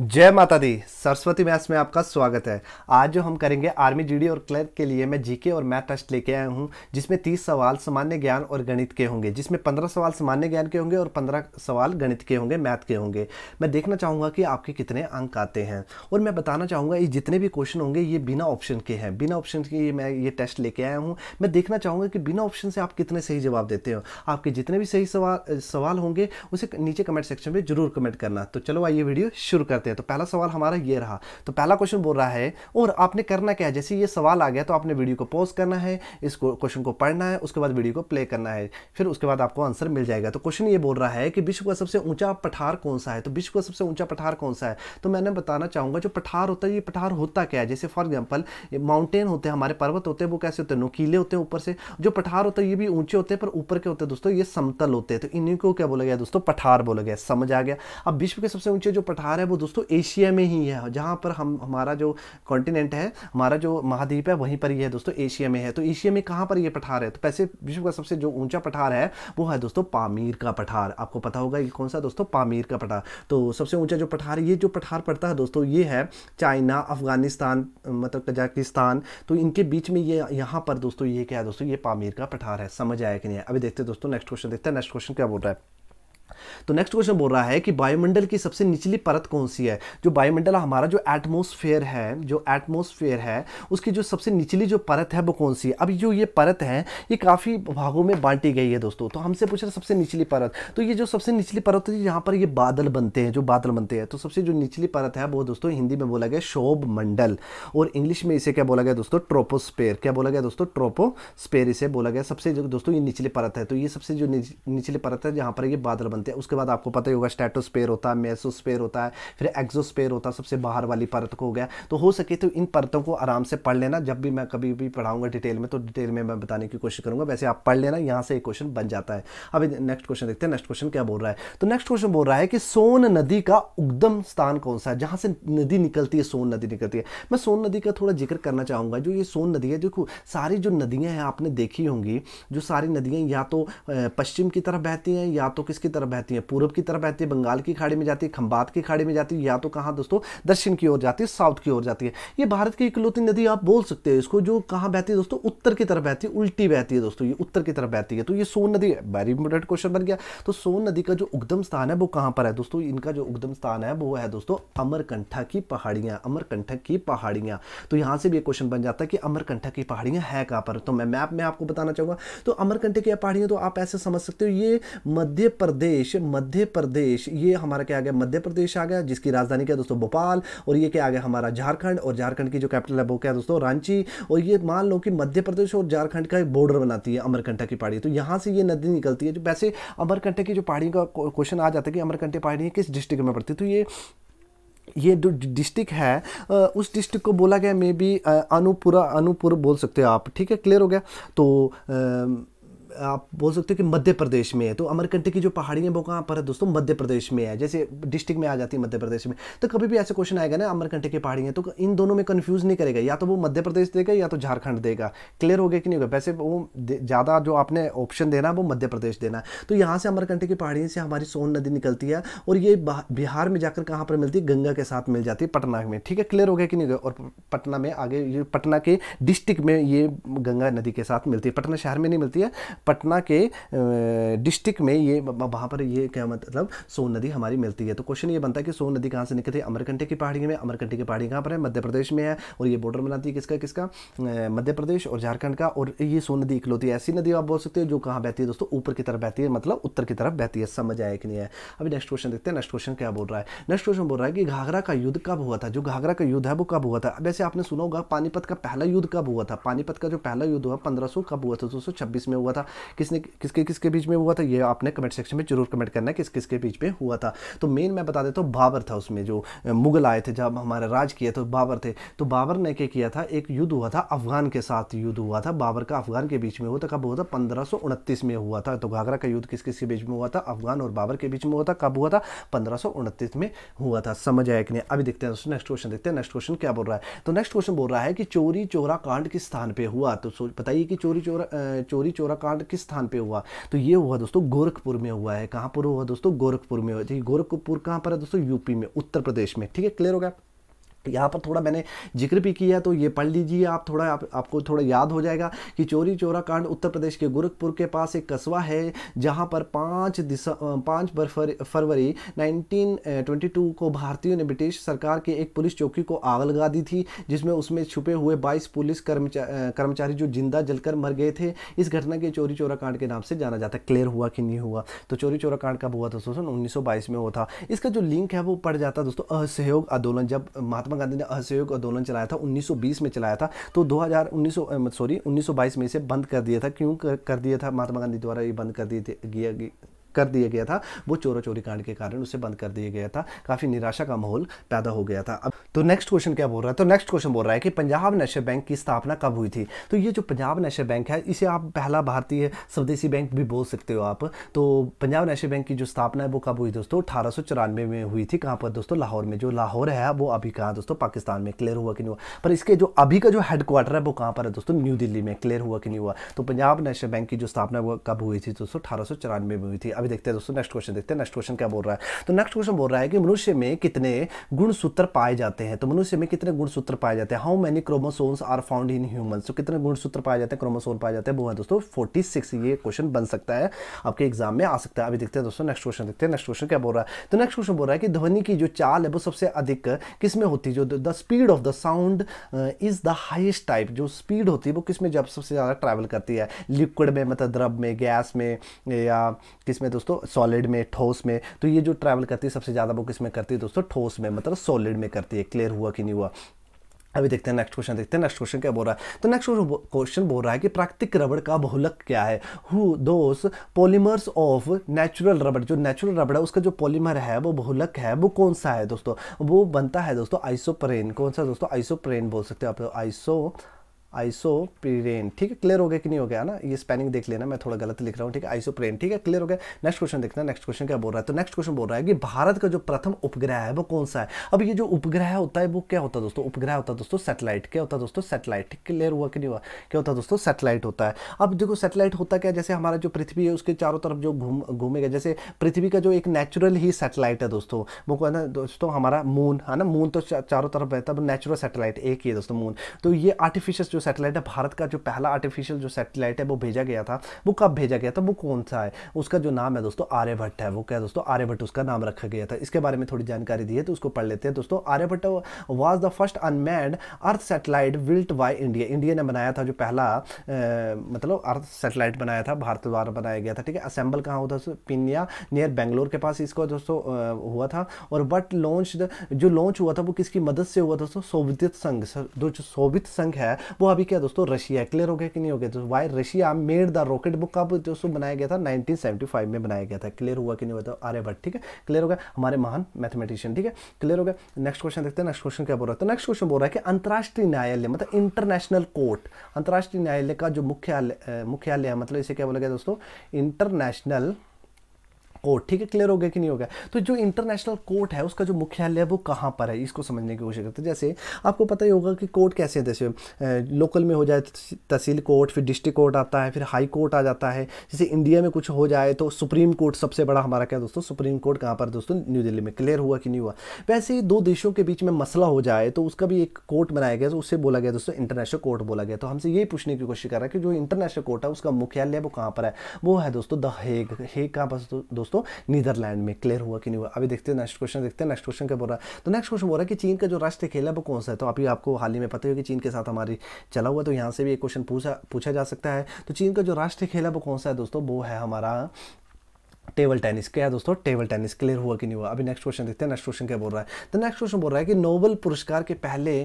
जय माता दी सरस्वती मैथ्स में आपका स्वागत है आज जो हम करेंगे आर्मी जीडी और क्लर्क के लिए मैं जीके और मैथ टेस्ट लेके आया हूँ जिसमें 30 सवाल सामान्य ज्ञान और गणित के होंगे जिसमें 15 सवाल सामान्य ज्ञान के होंगे और 15 सवाल गणित के होंगे मैथ के होंगे मैं देखना चाहूँगा कि आपके कितने अंक आते हैं और मैं बताना चाहूँगा ये जितने भी क्वेश्चन होंगे ये बिना ऑप्शन के हैं बिना ऑप्शन के मैं ये टेस्ट लेके आया हूँ मैं देखना चाहूँगा कि बिना ऑप्शन से आप कितने सही जवाब देते हो आपके जितने भी सही सवाल सवाल होंगे उसे नीचे कमेंट सेक्शन में जरूर कमेंट करना तो चलो आइए वीडियो शुरू करते हैं हैं तो पहला सवाल हमारा ये रहा तो पहला क्वेश्चन बोल रहा है और आपने करना क्या है जैसे ये सवाल आ गया तो आपने वीडियो को पॉज करना है इस क्वेश्चन को पढ़ना है उसके बाद वीडियो को प्ले करना है फिर उसके बाद आपको आंसर मिल जाएगा तो क्वेश्चन ये बोल रहा है कि विश्व का सबसे ऊंचा पठार कौन सा है तो विश्व का सबसे ऊंचा पठार कौन सा है तो मैंने बताना चाहूंगा जो पठार होता है ये पठार होता क्या है जैसे फॉर एग्जाम्पल माउंटेन होते हैं हमारे पर्वत होते हैं वो कैसे होते हैं नुकीले होते हैं ऊपर से जो पठार होता है ये भी ऊंचे होते हैं पर ऊपर के होते हैं दोस्तों ये समतल होते हैं तो इन्हीं को क्या बोला गया दोस्तों पठार बोला गया समझ आ गया अब विश्व के सबसे ऊंचे जो पठार है वो दोस्तों तो एशिया में ही है जहाँ पर हम हमारा जो कॉन्टिनेंट है हमारा जो महाद्वीप है वहीं पर ही है दोस्तों एशिया में है तो एशिया में कहाँ पर ये पठार है तो पैसे विश्व का सबसे जो ऊंचा पठार है वो है दोस्तों पामीर का पठार आपको पता होगा ये कौन सा दोस्तों पामीर का पठार तो सबसे ऊंचा जो पठार ये जो पठार पड़ता है दोस्तों ये है चाइना अफगानिस्तान मतलब कजाकिस्तान तो इनके बीच में ये यहाँ पर दोस्तों ये क्या है दोस्तों ये पामीर का पठार है समझ आया कि नहीं अभी देखते दोस्तों नेक्स्ट क्वेश्चन देखते हैं नेक्स्ट क्वेश्चन क्या बोल रहा है तो नेक्स्ट क्वेश्चन बोल रहा है कि वायुमंडल की सबसे निचली परत कौन सी है जो वायुमंडल हमारा जो एटमोसफेयर है जो एटमोसफेयर है उसकी जो सबसे निचली जो परत है वो कौन सी है अब जो ये परत है ये काफ़ी भागों में बांटी गई है दोस्तों तो हमसे पूछ रहे सबसे निचली परत तो ये जो सबसे निचली परत है जहाँ पर ये बादल बनते हैं जो बादल बनते हैं तो सबसे जो निचली परत है वो दोस्तों हिंदी में बोला गया शोभ मंडल और इंग्लिश में इसे क्या बोला गया दोस्तों ट्रोपोस्पेयर क्या बोला गया दोस्तों ट्रोपोस्पेयर इसे बोला गया सबसे जो दोस्तों ये निचली परत है तो ये सबसे जो निचली परत है जहाँ पर ये बादल बनते बनते हैं उसके बाद आपको पता ही होगा स्टेटोस्पेयर होता है मेसोस्पेयर होता है फिर एक्जोस्पेयर होता है सबसे बाहर वाली परत को हो गया तो हो सके तो इन परतों को आराम से पढ़ लेना जब भी मैं कभी भी पढ़ाऊंगा डिटेल में तो डिटेल में मैं बताने की कोशिश करूंगा वैसे आप पढ़ लेना यहाँ से एक क्वेश्चन बन जाता है अब नेक्स्ट क्वेश्चन देखते हैं नेक्स्ट क्वेश्चन क्या बोल रहा है तो नेक्स्ट क्वेश्चन बोल रहा है कि सोन नदी का उद्गम स्थान कौन सा है जहाँ से नदी निकलती है सोन नदी निकलती है मैं सोन नदी का थोड़ा जिक्र करना चाहूँगा जो ये सोन नदी है देखो सारी जो नदियाँ हैं आपने देखी होंगी जो सारी नदियाँ या तो पश्चिम की तरफ बहती हैं या तो किसकी तरफ तरफ बहती है पूर्व की तरफ बहती है बंगाल की खाड़ी में जाती है खंबात की खाड़ी में जाती है या तो कहाँ दोस्तों दक्षिण की ओर जाती है साउथ की ओर जाती है ये भारत की इकलौती नदी आप बोल सकते हैं इसको जो कहाँ बहती है दोस्तों उत्तर की तरफ बहती है उल्टी बहती है दोस्तों ये उत्तर की तरफ बहती है तो ये सोन नदी वेरी इंपोर्टेंट क्वेश्चन बन गया तो सोन नदी का जो उद्गम स्थान है वो कहाँ पर है दोस्तों इनका जो उद्गम स्थान है वो है दोस्तों अमरकंठा की पहाड़ियाँ अमरकंठक की पहाड़ियाँ तो यहाँ से भी क्वेश्चन बन जाता है कि अमरकंठा की पहाड़ियाँ है कहाँ पर तो मैं मैप में आपको बताना चाहूँगा तो अमरकंठा की पहाड़ियाँ तो आप ऐसे समझ सकते हो ये मध्य प्रदेश प्रदेश मध्य प्रदेश ये हमारा क्या आ गया मध्य प्रदेश आ गया जिसकी राजधानी क्या दोस्तों भोपाल और ये क्या आ गया हमारा झारखंड और झारखंड की जो कैपिटल है वो क्या दोस्तों रांची और ये मान लो कि मध्य प्रदेश और झारखंड का एक बॉर्डर बनाती है अमरकंठा की पहाड़ी तो यहाँ से ये नदी निकलती है जो वैसे अमरकंठा की जो पहाड़ी का क्वेश्चन आ जाता है कि अमरकंटक पहाड़ी किस डिस्ट्रिक्ट में पड़ती है तो ये ये जो डिस्ट्रिक्ट है उस डिस्ट्रिक्ट को बोला गया मे बी अनुपुरा अनुपुर बोल सकते हो आप ठीक है क्लियर हो गया तो आ, आप बोल सकते हो कि मध्य प्रदेश में है तो अमरकंटक की जो पहाड़ी है वो कहाँ पर है दोस्तों मध्य प्रदेश में है जैसे डिस्ट्रिक्ट में आ जाती है मध्य प्रदेश में तो कभी भी ऐसा क्वेश्चन आएगा ना अमरकंटक की पहाड़ी है तो इन दोनों में कन्फ्यूज़ नहीं करेगा या तो वो मध्य प्रदेश देगा या तो झारखंड देगा क्लियर हो गया कि नहीं होगा वैसे वो ज़्यादा जो आपने ऑप्शन देना है वो मध्य प्रदेश देना है तो यहाँ से अमरकंटक की पहाड़ी से हमारी सोन नदी निकलती है और ये बिहार में जाकर कहाँ पर मिलती है गंगा के साथ मिल जाती है पटना में ठीक है क्लियर हो गया कि नहीं और पटना में आगे ये पटना के डिस्ट्रिक्ट में ये गंगा नदी के साथ मिलती है पटना शहर में नहीं मिलती है पटना के डिस्ट्रिक्ट में ये वहाँ पर ये क्या मतलब सोन नदी हमारी मिलती है तो क्वेश्चन ये बनता है कि सोन नदी कहाँ से निकलती है अमरकंटे की पहाड़ी में अमरकंटे की पहाड़ी कहाँ पर है मध्य प्रदेश में है और ये बॉर्डर बनाती है किसका किसका मध्य प्रदेश और झारखंड का और ये सोन नदी इकलौती ऐसी नदी आप बोल सकते हो जो कहाँ बहती है दोस्तों ऊपर की तरफ बहती है मतलब उत्तर की तरफ बहती है समझ आया कि नहीं है अभी नेक्स्ट क्वेश्चन देखते हैं नेक्स्ट क्वेश्चन क्या बोल रहा है नेक्स्ट क्वेश्चन बोल रहा है कि घाघरा का युद्ध कब हुआ था जो घाघरा का युद्ध है वो कब हुआ था वैसे आपने सुना होगा पानीपत का पहला युद्ध कब हुआ था पानीपत का जो पहला युद्ध हुआ पंद्रह कब हुआ था दो में हुआ था किसने किसके किसके बीच में हुआ था ये आपने कमेंट सेक्शन में जरूर कमेंट करना है किस किसके बीच में हुआ था तो मेन मैं बता देता हूँ बाबर था उसमें जो मुगल आए थे जब हमारे राज किए थे तो बाबर थे तो बाबर ने क्या किया था एक युद्ध हुआ था अफगान के साथ युद्ध हुआ था बाबर का अफगान के बीच में हुआ था कब हुआ था पंद्रह में हुआ था तो घाघरा का युद्ध किस किसके बीच में हुआ था अफगान और बाबर के बीच में हुआ था कब हुआ था पंद्रह में हुआ था समझ आया कि नहीं अभी देखते हैं नेक्स्ट क्वेश्चन देखते हैं नेक्स्ट क्वेश्चन क्या बोल रहा है तो नेक्स्ट क्वेश्चन बोल रहा है कि चोरी चोरा कांड किस स्थान पर हुआ तो बताइए कि चोरी चोरा चोरी चोरा कांड कांड किस स्थान पे हुआ तो ये हुआ दोस्तों गोरखपुर में हुआ है कहाँ पर हुआ दोस्तों गोरखपुर में हुआ है गोरखपुर कहाँ पर है दोस्तों यूपी में उत्तर प्रदेश में ठीक है क्लियर हो गया यहाँ पर थोड़ा मैंने जिक्र भी किया तो ये पढ़ लीजिए आप थोड़ा आप, आपको थोड़ा याद हो जाएगा कि चोरी चोरा कांड उत्तर प्रदेश के गोरखपुर के पास एक कस्बा है जहाँ पर पाँच दिसंबर पाँच फरवरी 1922 को भारतीयों ने ब्रिटिश सरकार के एक पुलिस चौकी को आग लगा दी थी जिसमें उसमें छुपे हुए 22 पुलिस कर्मचा कर्मचारी जो जिंदा जलकर मर गए थे इस घटना के चोरी चोरा कांड के नाम से जाना जाता है क्लियर हुआ कि नहीं हुआ तो चोरी चोरा कांड कब हुआ था दोस्तों उन्नीस में हुआ था इसका जो लिंक है वो पड़ जाता दोस्तों असहयोग आंदोलन जब महात्मा महात्मा गांधी ने असहयोग आंदोलन चलाया था 1920 में चलाया था तो 2019 सॉरी 1922 में इसे बंद कर दिया था क्यों कर, कर दिया था महात्मा गांधी द्वारा ये बंद कर दिए गया कर दिया गया था वो चोरा चोरी कांड के कारण उसे बंद कर दिया गया था काफ़ी निराशा का माहौल पैदा हो गया था अब तो नेक्स्ट क्वेश्चन क्या बोल रहा है तो नेक्स्ट क्वेश्चन बोल रहा है कि पंजाब नेशनल बैंक की स्थापना कब हुई थी तो ये जो पंजाब नेशनल बैंक है इसे आप पहला भारतीय स्वदेशी बैंक भी बोल सकते हो आप तो पंजाब नेशनल बैंक की जो स्थापना है वो कब हुई दोस्तों अठारह में हुई थी कहाँ पर दोस्तों लाहौर में जो लाहौर है वो अभी कहाँ दोस्तों पाकिस्तान में क्लियर हुआ कि नहीं हुआ पर इसके जो अभी का जो हेडक्वार्टर है वो कहाँ पर है दोस्तों न्यू दिल्ली में क्लियर हुआ कि नहीं हुआ तो पंजाब नेशनल बैंक की जो स्थापना वो कब हुई थी दोस्तों अठारह में हुई थी अभी देखते हैं दोस्तों नेक्स्ट क्वेश्चन देखते हैं नेक्स्ट क्वेश्चन क्या बोल रहा है तो नेक्स्ट क्वेश्चन बोल रहा है कि मनुष्य में कितने गुणसूत्र पाए जाते हैं तो मनुष्य में कितने गुणसूत्र पाए जाते हैं how many chromosomes are found in human तो कितने गुणसूत्र पाए जाते हैं क्रोमोसोम पाए जाते हैं वो है दोस्तों फोर्टी ये क्वेश्चन बन सकता है आपके एग्जाम में आ सकता है अभी देखते हैं दोस्तों नेक्स्ट क्वेश्चन देखते हैं नेक्स्ट क्वेश्चन क्या बोल रहा है तो नेक्स्ट क्वेश्चन बोल रहा है कि ध्वनि की जो चाल है वो सबसे अधिक किस में होती है जो the speed of the sound is the highest type जो स्पीड होती है वो किस में जब सबसे ज़्यादा ट्रैवल करती है लिक्विड में मतलब द्रव में गैस में या किस में में दोस्तों सॉलिड में ठोस में तो ये जो ट्रैवल करती है सबसे ज़्यादा वो किस में करती है दोस्तों ठोस में मतलब सॉलिड में करती है क्लियर हुआ कि नहीं हुआ अभी देखते हैं नेक्स्ट क्वेश्चन देखते हैं नेक्स्ट क्वेश्चन क्या बोल रहा है तो नेक्स्ट क्वेश्चन बोल रहा है कि प्राकृतिक रबड़ का बहुलक क्या है हु दोस पॉलीमर्स ऑफ नेचुरल रबड़ जो नेचुरल रबड़ है उसका जो पॉलीमर है वो बहुलक है वो कौन सा है दोस्तों वो बनता है दोस्तों आइसोप्रेन कौन सा दोस्तों आइसोप्रेन बोल सकते हो आप आइसो तो प्रेन ठीक है क्लियर हो गया कि नहीं हो गया ना ये स्पेलिंग देख लेना मैं थोड़ा गलत लिख रहा हूँ ठीक है प्रेन ठीक है क्लियर हो गया नेक्स्ट क्वेश्चन देखना नेक्स्ट क्वेश्चन क्या बोल रहा है तो नेक्स्ट क्वेश्चन बोल रहा है कि भारत का जो प्रथम उपग्रह है वो कौन सा है अब ये जो उपग्रह होता है वो क्या होता है दोस्तों उपग्रह होता है दोस्तों सेटेलाइट क्या होता है दोस्तों सेटेलाइट क्लियर हुआ कि नहीं हुआ क्या होता है दोस्तों सेटेलाइट होता है अब देखो सेटेलाइट होता क्या जैसे हमारा जो पृथ्वी है उसके चारों तरफ जो घूम घूमेगा जैसे पृथ्वी का जो एक नेचुरल ही सेटेलाइट है दोस्तों वो कहना है दोस्तों हमारा मून है ना मून तो चारों तरफ बहता है नेचुरल सेटेलाइट एक ही है दोस्तों मून तो ये आर्टिफिशियल सैटेलाइट है भारत का जो पहला आर्टिफिशियल जो सैटेलाइट है वो भेजा गया था वो कब भेजा गया था वो कौन सा है उसका जो नाम है दोस्तों आर्यभट्ट है वो क्या दोस्तों आर्यभट्ट उसका नाम रखा गया था इसके बारे में थोड़ी जानकारी दी है तो उसको पढ़ लेते हैं दोस्तों Aryabhata was the first unmanned earth satellite built by India India ने बनाया था जो पहला मतलब अर्थ सेटेलाइट बनाया था भारत द्वारा बनाया गया था ठीक है असेंबल कहाँ होता है पिनिया नियर बेंगलोर के पास इसको दोस्तों हुआ था और बट लॉन्च जो लॉन्च हुआ था वो किसकी मदद से हुआ दोस्तों सोवियत संघ जो सोवियत संघ है वो अभी क्या दोस्तों रशिया क्लियर हो गया कि नहीं हो गया तो why Russia made the rocket book अब दोस्तों बनाया गया था 1975 में बनाया गया था क्लियर हुआ कि नहीं हुआ था आर्यभट्ट ठीक है क्लियर हो गया हमारे महान मैथमेटिशियन ठीक है क्लियर हो गया नेक्स्ट क्वेश्चन देखते हैं नेक्स्ट क्वेश्चन क्या बोल रहा है तो नेक्स्ट क्वेश्चन बोल रहा है कि अंतर्राष्ट्रीय न्यायालय मतलब इंटरनेशनल कोर्ट अंतर्राष्ट्रीय न्यायालय का जो मुख्यालय मुख्यालय है मतलब इसे क्या बोला गया दोस्तों इंटरनेशनल कोर्ट ठीक है क्लियर हो गया कि नहीं हो गया तो जो इंटरनेशनल कोर्ट है उसका जो मुख्यालय है वो कहाँ पर है इसको समझने की कोशिश करते हैं जैसे आपको पता ही होगा कि कोर्ट कैसे है जैसे लोकल में हो जाए तहसील कोर्ट फिर डिस्ट्रिक्ट कोर्ट आता है फिर हाई कोर्ट आ जाता है जैसे इंडिया में कुछ हो जाए तो सुप्रीम कोर्ट सबसे बड़ा हमारा क्या दोस्तों सुप्रीम कोर्ट कहाँ पर दोस्तों न्यू दिल्ली में क्लियर हुआ कि नहीं हुआ वैसे ही दो देशों के बीच में मसला हो जाए तो उसका भी एक कोर्ट बनाया गया तो उससे बोला गया दोस्तों इंटरनेशनल कोर्ट बोला गया तो हमसे ये पूछने की कोशिश कर रहा है कि जो इंटरनेशनल कोर्ट है उसका मुख्यालय वो कहाँ पर है वो है दोस्तों द हेग हेग कहाँ पर दोस्तों दोस्तों नीदरलैंड में क्लियर हुआ कि नहीं हुआ अभी देखते हैं नेक्स्ट क्वेश्चन देखते हैं नेक्स्ट क्वेश्चन क्या बोल रहा है तो नेक्स्ट क्वेश्चन बोल रहा है कि चीन का जो राष्ट्रीय खेल है वो कौन सा है तो अभी आपको हाल ही में पता है कि चीन के साथ हमारी चला हुआ तो यहाँ से भी एक क्वेश्चन पूछा पूछा जा सकता है तो चीन का जो राष्ट्रीय खेल है वो कौन सा है दोस्तों वो है हमारा टेबल टेनिस क्या है दोस्तों टेबल टेनिस क्लियर हुआ कि नहीं हुआ अभी नेक्स्ट क्वेश्चन देखते हैं नेक्स्ट क्वेश्चन क्या बोल रहा है तो नेक्स्ट क्वेश्चन बोल रहा है कि नोबल पुरस्कार के पहले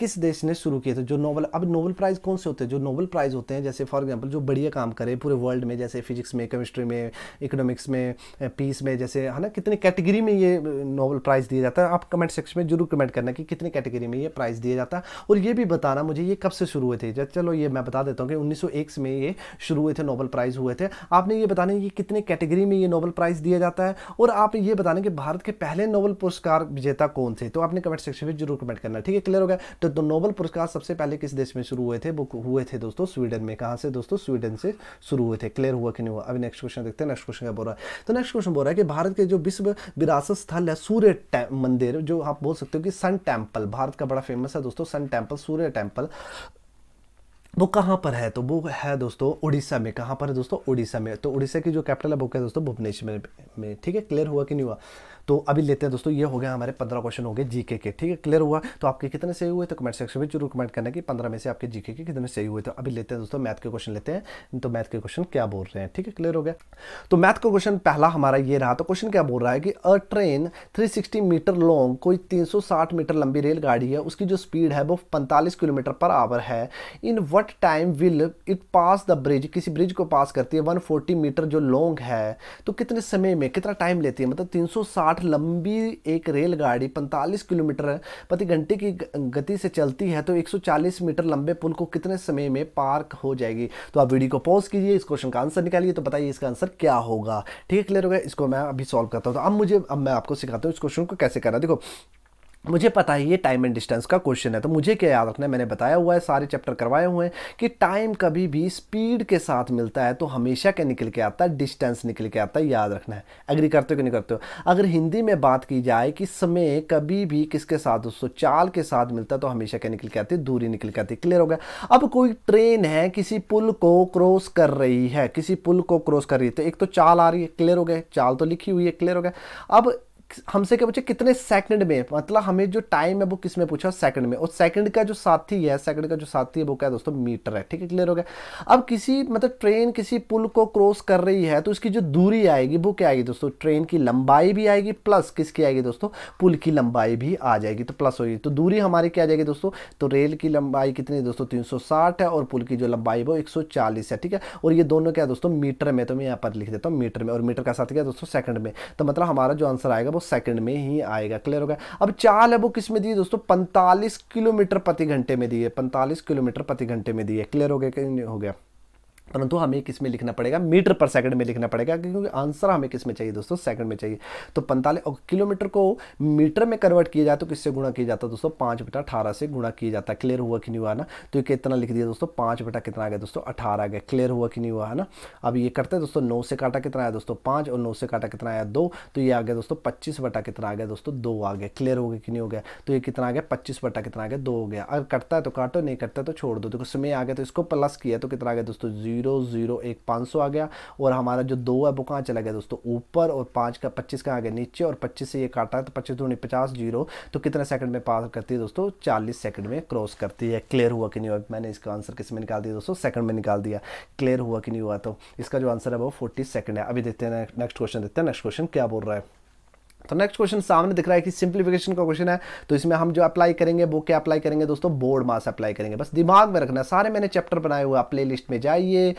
किस देश ने शुरू किए थे जो नोबल अब नोबल प्राइज कौन से होते हैं जो नोबल प्राइज होते हैं जैसे फॉर एग्जाम्पल जो बढ़िया काम करें पूरे वर्ल्ड में जैसे फिजिक्स में केमिस्ट्री में इकोनॉमिक्स में पीस में जैसे है ना कितने कैटेगरी में ये नोबल प्राइज़ दिया जाता है आप कमेंट सेक्शन में जरूर कमेंट करना कि कितने कैटेगरी में ये प्राइज़ दिया जाता है और ये भी बताना मुझे ये कब से शुरू हुए थे चलो ये मैं बता देता हूँ कि उन्नीस में ये शुरू हुए थे नोबल प्राइज़ हुए थे आपने ये बताना ये कितने कैटेगरी में ये लिए नोबल प्राइज़ दिया जाता है और आप ये बताने कि भारत के पहले नोबल पुरस्कार विजेता कौन थे तो आपने कमेंट सेक्शन में जरूर कमेंट करना ठीक है क्लियर हो गया तो, तो नोबल पुरस्कार सबसे पहले किस देश में शुरू हुए थे वो हुए थे दोस्तों स्वीडन में कहाँ से दोस्तों स्वीडन से शुरू हुए थे क्लियर हुआ कि नहीं हुआ अभी नेक्स्ट क्वेश्चन देखते हैं नेक्स्ट क्वेश्चन क्या बोल रहा है तो नेक्स्ट क्वेश्चन बोल रहा है कि भारत के जो विश्व विरासत स्थल है सूर्य मंदिर जो आप बोल सकते हो कि सन टेम्पल भारत का बड़ा फेमस है दोस्तों सन टेम्पल सूर्य टेम्पल वो कहाँ पर है तो वो है दोस्तों उड़ीसा में कहाँ पर है दोस्तों उड़ीसा में तो उड़ीसा की जो कैपिटल है वो क्या है दोस्तों भुवनेश्वर में ठीक है क्लियर हुआ कि नहीं हुआ तो अभी लेते हैं दोस्तों ये हो गया हमारे पंद्रह क्वेश्चन हो गए जीके के ठीक है क्लियर हुआ तो आपके कितने सही हुए तो कमेंट सेक्शन में जरूर कमेंट करना कि पंद्रह में से आपके जीके के कितने सही हुए तो अभी लेते हैं दोस्तों मैथ के क्वेश्चन लेते हैं तो मैथ के क्वेश्चन क्या बोल रहे हैं ठीक है क्लियर हो गया तो मैथ का क्वेश्चन पहला हमारा ये रहा तो क्वेश्चन क्या बोल रहा है कि a train three metre long कोई तीन मीटर लंबी रेलगाड़ी है उसकी जो स्पीड है वो पैंतालीस किलोमीटर पर आवर है in what time will it pass the bridge किसी ब्रिज को पास करती है वन मीटर जो लॉन्ग है तो कितने समय में कितना टाइम लेती है मतलब तीन आठ लंबी एक रेलगाड़ी 45 किलोमीटर प्रति घंटे की गति से चलती है तो 140 मीटर लंबे पुल को कितने समय में पार्क हो जाएगी तो आप वीडियो को पॉज कीजिए इस क्वेश्चन का आंसर निकालिए तो बताइए इसका आंसर क्या होगा ठीक है क्लियर होगा इसको मैं अभी सॉल्व करता हूँ तो अब मुझे अब मैं आपको सिखाता हूँ इस क्वेश्चन को कैसे करना देखो मुझे पता है ये टाइम एंड डिस्टेंस का क्वेश्चन है तो मुझे क्या याद रखना है मैंने बताया हुआ है सारे चैप्टर करवाए हुए हैं कि टाइम कभी भी स्पीड के साथ मिलता है तो हमेशा क्या निकल के आता है डिस्टेंस निकल के आता है याद रखना है एग्री करते हो कि नहीं करते हो अगर हिंदी में बात की जाए कि समय कभी भी किसके साथ दोस्तों चाल के साथ मिलता है तो हमेशा क्या निकल के आती है दूरी निकल के आती है क्लियर हो गया अब कोई ट्रेन है किसी पुल को क्रॉस कर रही है किसी पुल को क्रॉस कर रही है तो एक तो चाल आ रही है क्लियर हो गए चाल तो लिखी हुई है क्लियर हो गया अब हमसे क्या पूछे कितने सेकंड में मतलब हमें जो टाइम है वो किस में पूछा सेकंड में और सेकंड का जो साथी है सेकंड का जो साथी है वो क्या है दोस्तों मीटर है ठीक है क्लियर हो गया अब किसी मतलब ट्रेन किसी पुल को क्रॉस कर रही है तो उसकी जो दूरी आएगी वो क्या आएगी दोस्तों ट्रेन की लंबाई भी आएगी प्लस किसकी आएगी दोस्तों पुल की लंबाई भी आ जाएगी तो प्लस होगी तो दूरी हमारी क्या आ जाएगी दोस्तों तो रेल की लंबाई कितनी दोस्तों तीन है और पुल की जो लंबाई वो एक है ठीक है और ये दोनों क्या दोस्तों मीटर में तो मैं यहाँ पर लिख देता हूँ मीटर में और मीटर का साथ क्या दोस्तों सेकंड में तो मतलब हमारा जो आंसर आएगा वो सेकंड में ही आएगा क्लियर हो गया अब चाल है वो किस में दी है दोस्तों पैंतालीस किलोमीटर प्रति घंटे में दी है पैंतालीस किलोमीटर प्रति घंटे में दी है क्लियर हो गया हो गया परंतु हमें किस में लिखना पड़ेगा मीटर पर सेकंड में लिखना पड़ेगा क्योंकि आंसर हमें किस में चाहिए दोस्तों सेकंड में चाहिए तो पैंतालीस और किलोमीटर को मीटर में कन्वर्ट किया जाए तो किससे गुणा किया जाता है दोस्तों पाँच बटा अठारह से गुणा किया जाता है क्लियर हुआ कि नहीं हुआ ना तो ये कितना लिख दिया दोस्तों पाँच बटा कितना आ गया दोस्तों अठारह आ गया क्लियर हुआ कि नहीं हुआ है ना अब ये करते हैं दोस्तों नौ से काटा कितना आया दोस्तों पाँच और नौ से काटा कितना आया दो तो ये आ गया दोस्तों पच्चीस बटा कितना आ गया दोस्तों दो आ गया क्लियर हो गया कि नहीं हो गया तो ये कितना आ गया पच्चीस बटा कितना आ गया दो हो गया अगर करता है तो काटो नहीं करता तो छोड़ दो देखो समय आ गया तो इसको प्लस किया तो कितना आ गया दोस्तों जीरो जीरो जीरो एक पाँच सौ आ गया और हमारा जो दो है वो कहाँ चला गया दोस्तों ऊपर और पाँच का पच्चीस कहाँ आ गया नीचे और पच्चीस से ये काटा है तो पच्चीस दूनी पचास जीरो तो कितने सेकंड में पास करती है दोस्तों चालीस सेकंड में क्रॉस करती है क्लियर हुआ कि नहीं हुआ मैंने इसका आंसर किस में निकाल दिया दोस्तों सेकंड में निकाल दिया क्लियर हुआ कि नहीं हुआ तो इसका जो आंसर है वो फोर्टी सेकंड है अभी देखते हैं नेक्स्ट क्वेश्चन देखते हैं नेक्स्ट क्वेश्चन क्या बोल रहा है तो नेक्स्ट क्वेश्चन सामने दिख रहा है कि सिंप्लीफिकेशन का क्वेश्चन है तो इसमें हम जो अप्लाई करेंगे वो क्या अप्लाई करेंगे दोस्तों बोर्ड मास अप्लाई करेंगे बस दिमाग में रखना सारे मैंने चैप्टर बनाए हुए आप प्ले लिस्ट में जाइए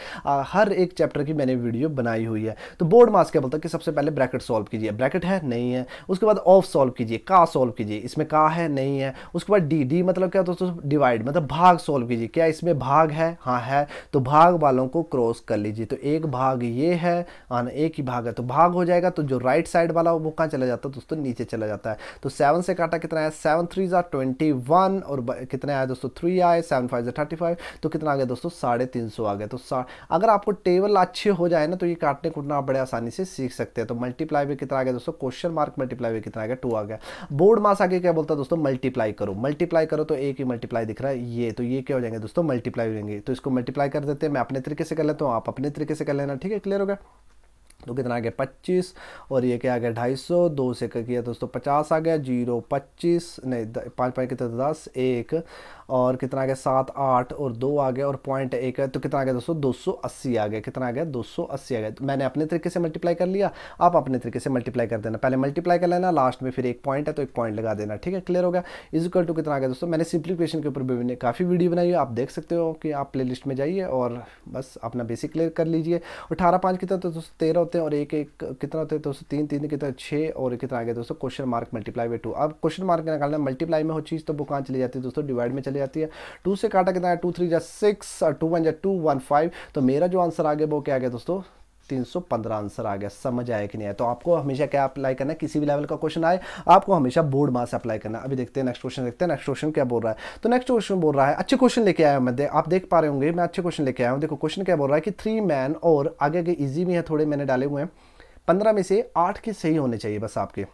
हर एक चैप्टर की मैंने वीडियो बनाई हुई है तो बोर्ड मास क्या बोलता है कि सबसे पहले ब्रैकेट सॉल्व कीजिए ब्रैकेट है नहीं है उसके बाद ऑफ सॉल्व कीजिए का सॉल्व कीजिए इसमें का है नहीं है उसके बाद डी डी मतलब क्या दोस्तों डिवाइड मतलब भाग सॉल्व कीजिए क्या इसमें भाग है हाँ है तो भाग वालों को क्रॉस कर लीजिए तो एक भाग ये है हाँ, एक ही भाग है तो भाग हो जाएगा तो जो राइट साइड वाला वो कहाँ चला जाता जाता है दोस्तों नीचे चला जाता है तो सेवन से काटा कितना है सेवन थ्री जो ट्वेंटी वन और कितने आए दोस्तों थ्री आए सेवन फाइव जो थर्टी फाइव तो कितना आ गया दोस्तों साढ़े तीन सौ आ गया तो अगर आपको टेबल अच्छे हो जाए ना तो ये काटने कूटना आप बड़े आसानी से सीख सकते हैं तो मल्टीप्लाई भी कितना आ गया दोस्तों क्वेश्चन मार्क मल्टीप्लाई भी कितना आ गया टू आ गया बोर्ड मास आगे क्या बोलता है दोस्तों मल्टीप्लाई करो मल्टीप्लाई करो तो एक ही मल्टीप्लाई दिख रहा है ये तो ये क्या हो जाएंगे दोस्तों मल्टीप्लाई हो जाएंगे तो इसको मल्टीप्लाई कर देते हैं मैं अपने तरीके से कर लेता हूँ आप अपने तरीके से कर लेना ठीक है क्लियर हो गया तो कितना आ गया पच्चीस और ये क्या आ गया ढाई सौ दो से किया दोस्तों पचास आ गया जीरो पच्चीस नहीं पाँच पाँच कितना दस एक और कितना आ गया सात आठ और दो आ गया और पॉइंट एक है तो कितना आ गया दोस्तों दो सौ अस्सी आ गया कितना आ गया दो सौ अस्सी आ गया तो मैंने अपने तरीके से मल्टीप्लाई कर लिया आप अपने तरीके से मल्टीप्लाई कर देना पहले मल्टीप्लाई कर लेना लास्ट में फिर एक पॉइंट है तो एक पॉइंट लगा देना ठीक है क्लियर हो गया इज इक्वल टू कितना आ गया दोस्तों मैंने सिंप्लीफिकेशन के ऊपर भी काफ़ी वीडियो बनाई है आप देख सकते हो कि आप प्ले में जाइए और बस अपना बेसिक क्लियर कर लीजिए अठारह पाँच कितना तो दोस्तों तेरह होते हैं और एक एक कितना होते हैं दोस्तों तीन तीन कितना छः और कितना आ गया दोस्तों question mark multiply by two अब क्वेश्चन मार्क निकालना मल्टीप्लाई में हो चीज़ तो वो कहाँ चली जाती है दोस्तों डिवाइड में चले चली जाती है टू से काटा कितना है टू थ्री जै सिक्स और टू वन जै टू वन फाइव तो मेरा जो आंसर आ गया वो क्या आ गया दोस्तों 315 आंसर आ गया समझ आया कि नहीं आया तो आपको हमेशा क्या अप्लाई करना है किसी भी लेवल का क्वेश्चन आए आपको हमेशा बोर्ड मास अप्लाई करना अभी देखते हैं नेक्स्ट क्वेश्चन देखते हैं नेक्स्ट क्वेश्चन क्या बोल रहा है तो नेक्स्ट क्वेश्चन बोल रहा है अच्छे क्वेश्चन लेके आया मैं दे, आप देख पा रहे होंगे मैं अच्छे क्वेश्चन लेके आया हूँ देखो क्वेश्चन क्या बोल रहा है कि थ्री मैन और आगे आगे ईजी भी है थोड़े मैंने डाले हुए हैं पंद्रह में से आठ के सही होने चाहिए बस आपके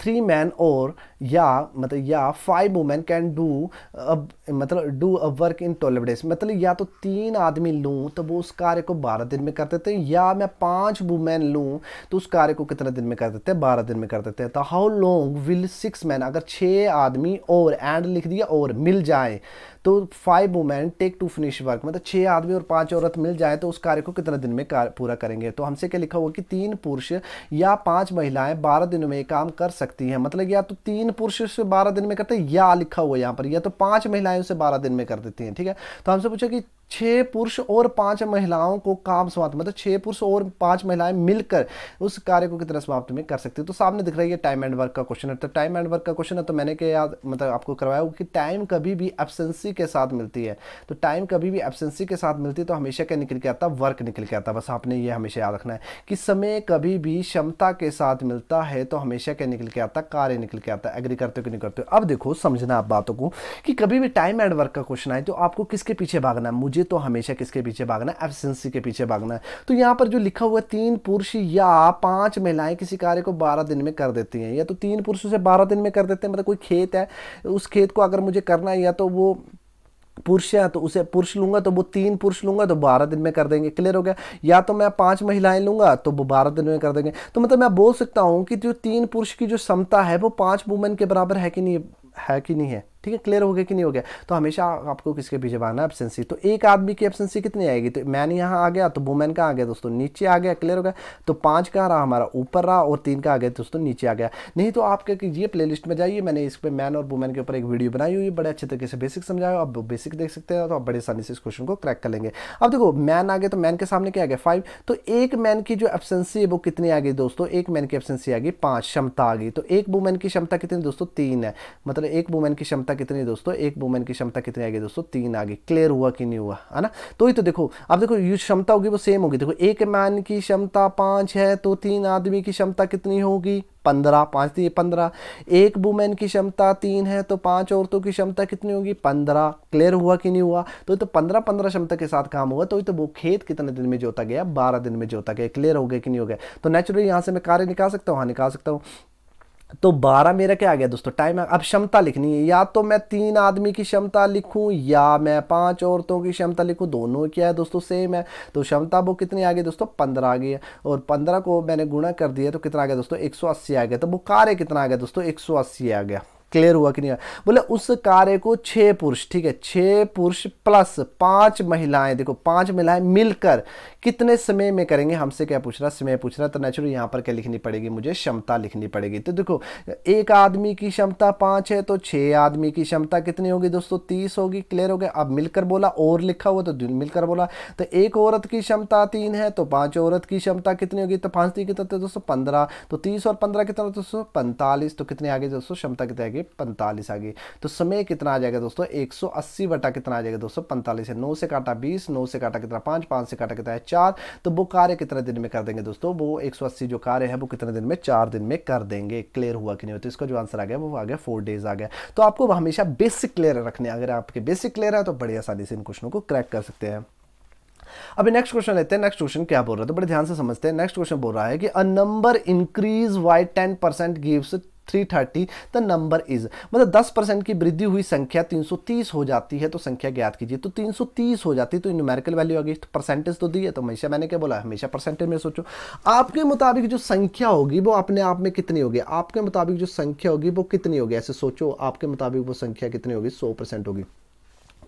थ्री मैन और या मतलब या फाइव वुमेन कैन डू मतलब do a work in twelve days मतलब या तो तीन आदमी लूँ तो वो उस कार्य को बारह दिन में कर देते हैं या मैं पाँच वुमेन लूँ तो उस कार्य को कितने दिन में कर देते हैं बारह दिन में कर देते हैं तो how long will six man अगर छः आदमी और एंड लिख दिया और मिल जाए तो five women take to finish work मतलब छः आदमी और पांच औरत मिल जाए तो उस कार्य को कितने दिन में पूरा करेंगे तो हमसे क्या लिखा हुआ कि तीन पुरुष या पांच महिलाएं बारह दिनों में काम कर सकती हैं मतलब या तो तीन पुरुष उसे बारह दिन में करते या लिखा हुआ यहाँ पर या तो पांच महिलाएं उसे बारह दिन में कर देती हैं ठीक है तो हमसे पूछा कि छह पुरुष और पांच महिलाओं को काम समाप्त मतलब छह पुरुष और पांच महिलाएं मिलकर उस कार्य को कितना समाप्त में कर सकती है तो सामने दिख रहा है ये टाइम एंड वर्क का क्वेश्चन है तो टाइम एंड वर्क का क्वेश्चन है तो मैंने क्या याद मतलब आपको करवाया कि टाइम कभी भी एबसेंसी के साथ मिलती है तो टाइम कभी भी एबसेंसी के साथ मिलती है तो हमेशा क्या निकल के आता वर्क निकल के आता बस आपने ये हमेशा याद रखना है कि समय कभी भी क्षमता के साथ मिलता है तो हमेशा क्या निकल के आता कार्य निकल के आता एग्री करते हो कि नहीं करते हो अब देखो समझना आप बातों को कि कभी भी टाइम एंड वर्क का क्वेश्चन आए तो आपको किसके पीछे भागना है मुझे मुझे तो हमेशा किसके पीछे भागना है एफिशेंसी के पीछे भागना है तो यहाँ पर जो लिखा हुआ है तीन पुरुष या पांच महिलाएं किसी कार्य को बारह दिन में कर देती हैं या तो तीन पुरुष उसे बारह दिन में कर देते हैं मतलब कोई खेत है उस खेत को अगर मुझे करना है या तो वो पुरुष है तो उसे पुरुष लूंगा तो वो तीन पुरुष लूंगा तो बारह दिन में कर देंगे क्लियर हो गया या तो मैं पांच महिलाएं लूंगा तो वो बारह दिन में कर देंगे तो मतलब मैं बोल सकता हूँ कि जो तीन पुरुष की जो क्षमता है वो पांच वुमेन के बराबर है कि नहीं है कि नहीं है ठीक है क्लियर हो गया कि नहीं हो गया तो हमेशा आपको किसके पीछे भागना है एबसेंसी तो एक आदमी की एबसेंसी कितनी आएगी तो मैन यहाँ आ गया तो वुमेन का आ गया दोस्तों नीचे आ गया क्लियर हो गया तो पाँच का रहा हमारा ऊपर रहा और तीन का आ गया दोस्तों नीचे आ गया नहीं तो आप क्या कीजिए प्ले में जाइए मैंने इस पर मैन और वुमेन के ऊपर एक वीडियो बनाई हुई है बड़े अच्छे तरीके से बेसिक समझाया आप बेसिक देख सकते हैं तो आप बड़े आसानी से इस क्वेश्चन को क्रैक कर लेंगे अब देखो मैन आ गया तो मैन के सामने क्या आ गया फाइव तो एक मैन की जो एबसेंसी है वो कितनी आ गई दोस्तों एक मैन की एबसेंसी आ गई पाँच क्षमता आ गई तो एक वुमेन की क्षमता कितनी दोस्तों तीन है मतलब एक वुमेन की क्षमता क्षमता कितनी है दोस्तों एक वुमेन की क्षमता कितनी आएगी दोस्तों तीन आ गई क्लियर हुआ कि नहीं हुआ है ना तो ही तो देखो अब देखो ये क्षमता होगी वो सेम होगी देखो एक मैन की क्षमता पाँच है तो तीन आदमी की क्षमता कितनी होगी पंद्रह पाँच तीन तो पंद्रह एक वुमेन की क्षमता तीन है तो पाँच औरतों की क्षमता कितनी होगी पंद्रह क्लियर हुआ कि नहीं हुआ तो ये तो पंद्रह पंद्रह क्षमता के साथ काम हुआ तो ये तो वो खेत कितने दिन में जोता गया बारह दिन में जोता गया क्लियर हो गया कि नहीं हो गया तो नेचुरली यहाँ से मैं कार्य निकाल सकता हूँ हाँ निकाल सकता हूँ तो बारह मेरा क्या आ गया दोस्तों टाइम अब क्षमता लिखनी है या तो मैं तीन आदमी की क्षमता लिखूं या मैं पांच औरतों की क्षमता लिखूं दोनों क्या है दोस्तों सेम है तो क्षमता वो कितनी आ गई दोस्तों पंद्रह आ गई है और पंद्रह को मैंने गुणा कर दिया तो कितना आ गया दोस्तों एक आ गया तो वो कार्य कितना आ गया दोस्तों एक आ गया क्लियर हुआ कि नहीं बोले उस कार्य को छह पुरुष ठीक है छह पुरुष प्लस पांच महिलाएं देखो पांच महिलाएं मिलकर कितने समय में करेंगे हमसे क्या पूछ रहा समय पूछ रहा तो नेचुरल यहाँ पर क्या लिखनी पड़ेगी मुझे क्षमता लिखनी पड़ेगी तो देखो एक आदमी की क्षमता पांच है तो छह आदमी की क्षमता कितनी होगी दोस्तों तीस होगी क्लियर हो गया अब मिलकर बोला और लिखा हुआ तो मिलकर बोला तो एक औरत की क्षमता तीन है तो पांच औरत की क्षमता कितनी होगी तो पांच तीन तो कितना दोस्तों पंद्रह तो तीस और पंद्रह कितना दोस्तों पैंतालीस तो कितने आगे दोस्तों क्षमता कितनी आगे गए पैंतालीस आ गई तो समय कितना आ जाएगा दोस्तों एक सौ अस्सी बटा कितना आ जाएगा दोस्तों पैंतालीस है नौ से काटा बीस नौ से काटा कितना पाँच पाँच से काटा कितना है चार तो वो कार्य कितने दिन में कर देंगे दोस्तों वो एक सौ अस्सी जो कार्य है वो कितने दिन में चार दिन में कर देंगे क्लियर हुआ कि नहीं होता तो इसका जो आंसर आ गया वो आ गया फोर डेज आ गया तो आपको हमेशा बेसिक क्लियर रखने अगर आपके बेसिक क्लियर है तो बड़ी आसानी से इन क्वेश्चनों को क्रैक कर सकते हैं अभी नेक्स्ट क्वेश्चन लेते हैं नेक्स्ट क्वेश्चन क्या बोल रहा है तो बड़े ध्यान से समझते हैं नेक्स्ट क्वेश्चन बोल रहा है कि a number increase by ten percent gives 330 the number is मतलब 10 परसेंट की वृद्धि हुई संख्या 330 हो जाती है तो संख्या ज्ञात कीजिए तो 330 हो जाती है तो न्यूमेरिकल वैल्यू आ गई तो परसेंटेज तो दी है तो हमेशा मैंने क्या बोला हमेशा परसेंटेज में सोचो आपके मुताबिक जो संख्या होगी वो अपने आप में कितनी होगी आपके मुताबिक जो संख्या होगी वो कितनी होगी ऐसे सोचो आपके मुताबिक वो संख्या कितनी होगी सौ होगी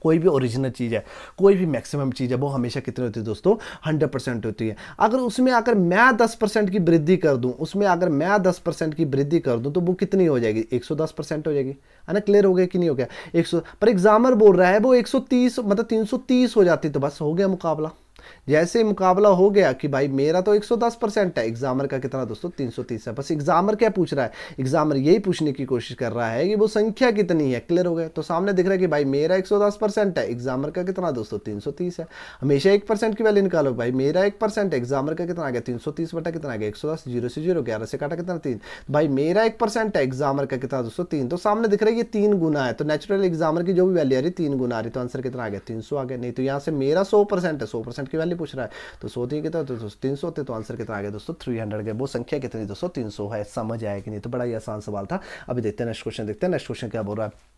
कोई भी ओरिजिनल चीज़ है कोई भी मैक्सिमम चीज़ है वो हमेशा कितनी होती है दोस्तों हंड्रेड परसेंट होती है अगर उसमें अगर मैं दस परसेंट की वृद्धि कर दूँ उसमें अगर मैं दस परसेंट की वृद्धि कर दूँ तो वो कितनी हो जाएगी एक सौ दस परसेंट हो जाएगी है ना क्लियर हो गया कि नहीं हो गया एक सौ पर एग्जामर बोल रहा है वो एक सौ तीस मतलब तीन सौ तीस हो जाती तो बस हो गया मुकाबला जैसे मुकाबला हो गया कि भाई मेरा तो 110 परसेंट है एग्जामर का कितना दोस्तों 330 है बस एग्जामर क्या पूछ रहा है एग्जामर यही पूछने की कोशिश कर रहा है कि वो संख्या कितनी है क्लियर हो गया तो सामने दिख रहा है कि भाई मेरा 110 परसेंट है एग्जामर का कितना दोस्तों 330 है हमेशा एक परसेंट की वैल्यू निकालो भाई मेरा एक परसेंट एग्जामर का कितना आ गया तीन बटा कितना आ गया एक जीरो से जीरो ग्यारह से काटा कितना तीन भाई मेरा एक परसेंट है एग्जामर का कितना दोस्तों तीन तो सामने दिख रहा है ये तीन गुना है तो नेचुरल एग्जामर की जो भी वैल्यू आ रही तीन गुना आ रही तो आंसर कितना आ गया तीन आ गया नहीं तो यहाँ से मेरा सौ है सौ की की वैल्यू पूछ रहा है तो सो थी कितना तो तीन सौ थे तो आंसर कितना आ गया दोस्तों थ्री हंड्रेड गए वो संख्या कितनी दोस्तों तीन सौ है समझ आया कि नहीं तो बड़ा ही आसान सवाल था अभी देखते हैं नेक्स्ट क्वेश्चन देखते हैं नेक्स्ट क्वेश्चन क्या बोल रहा है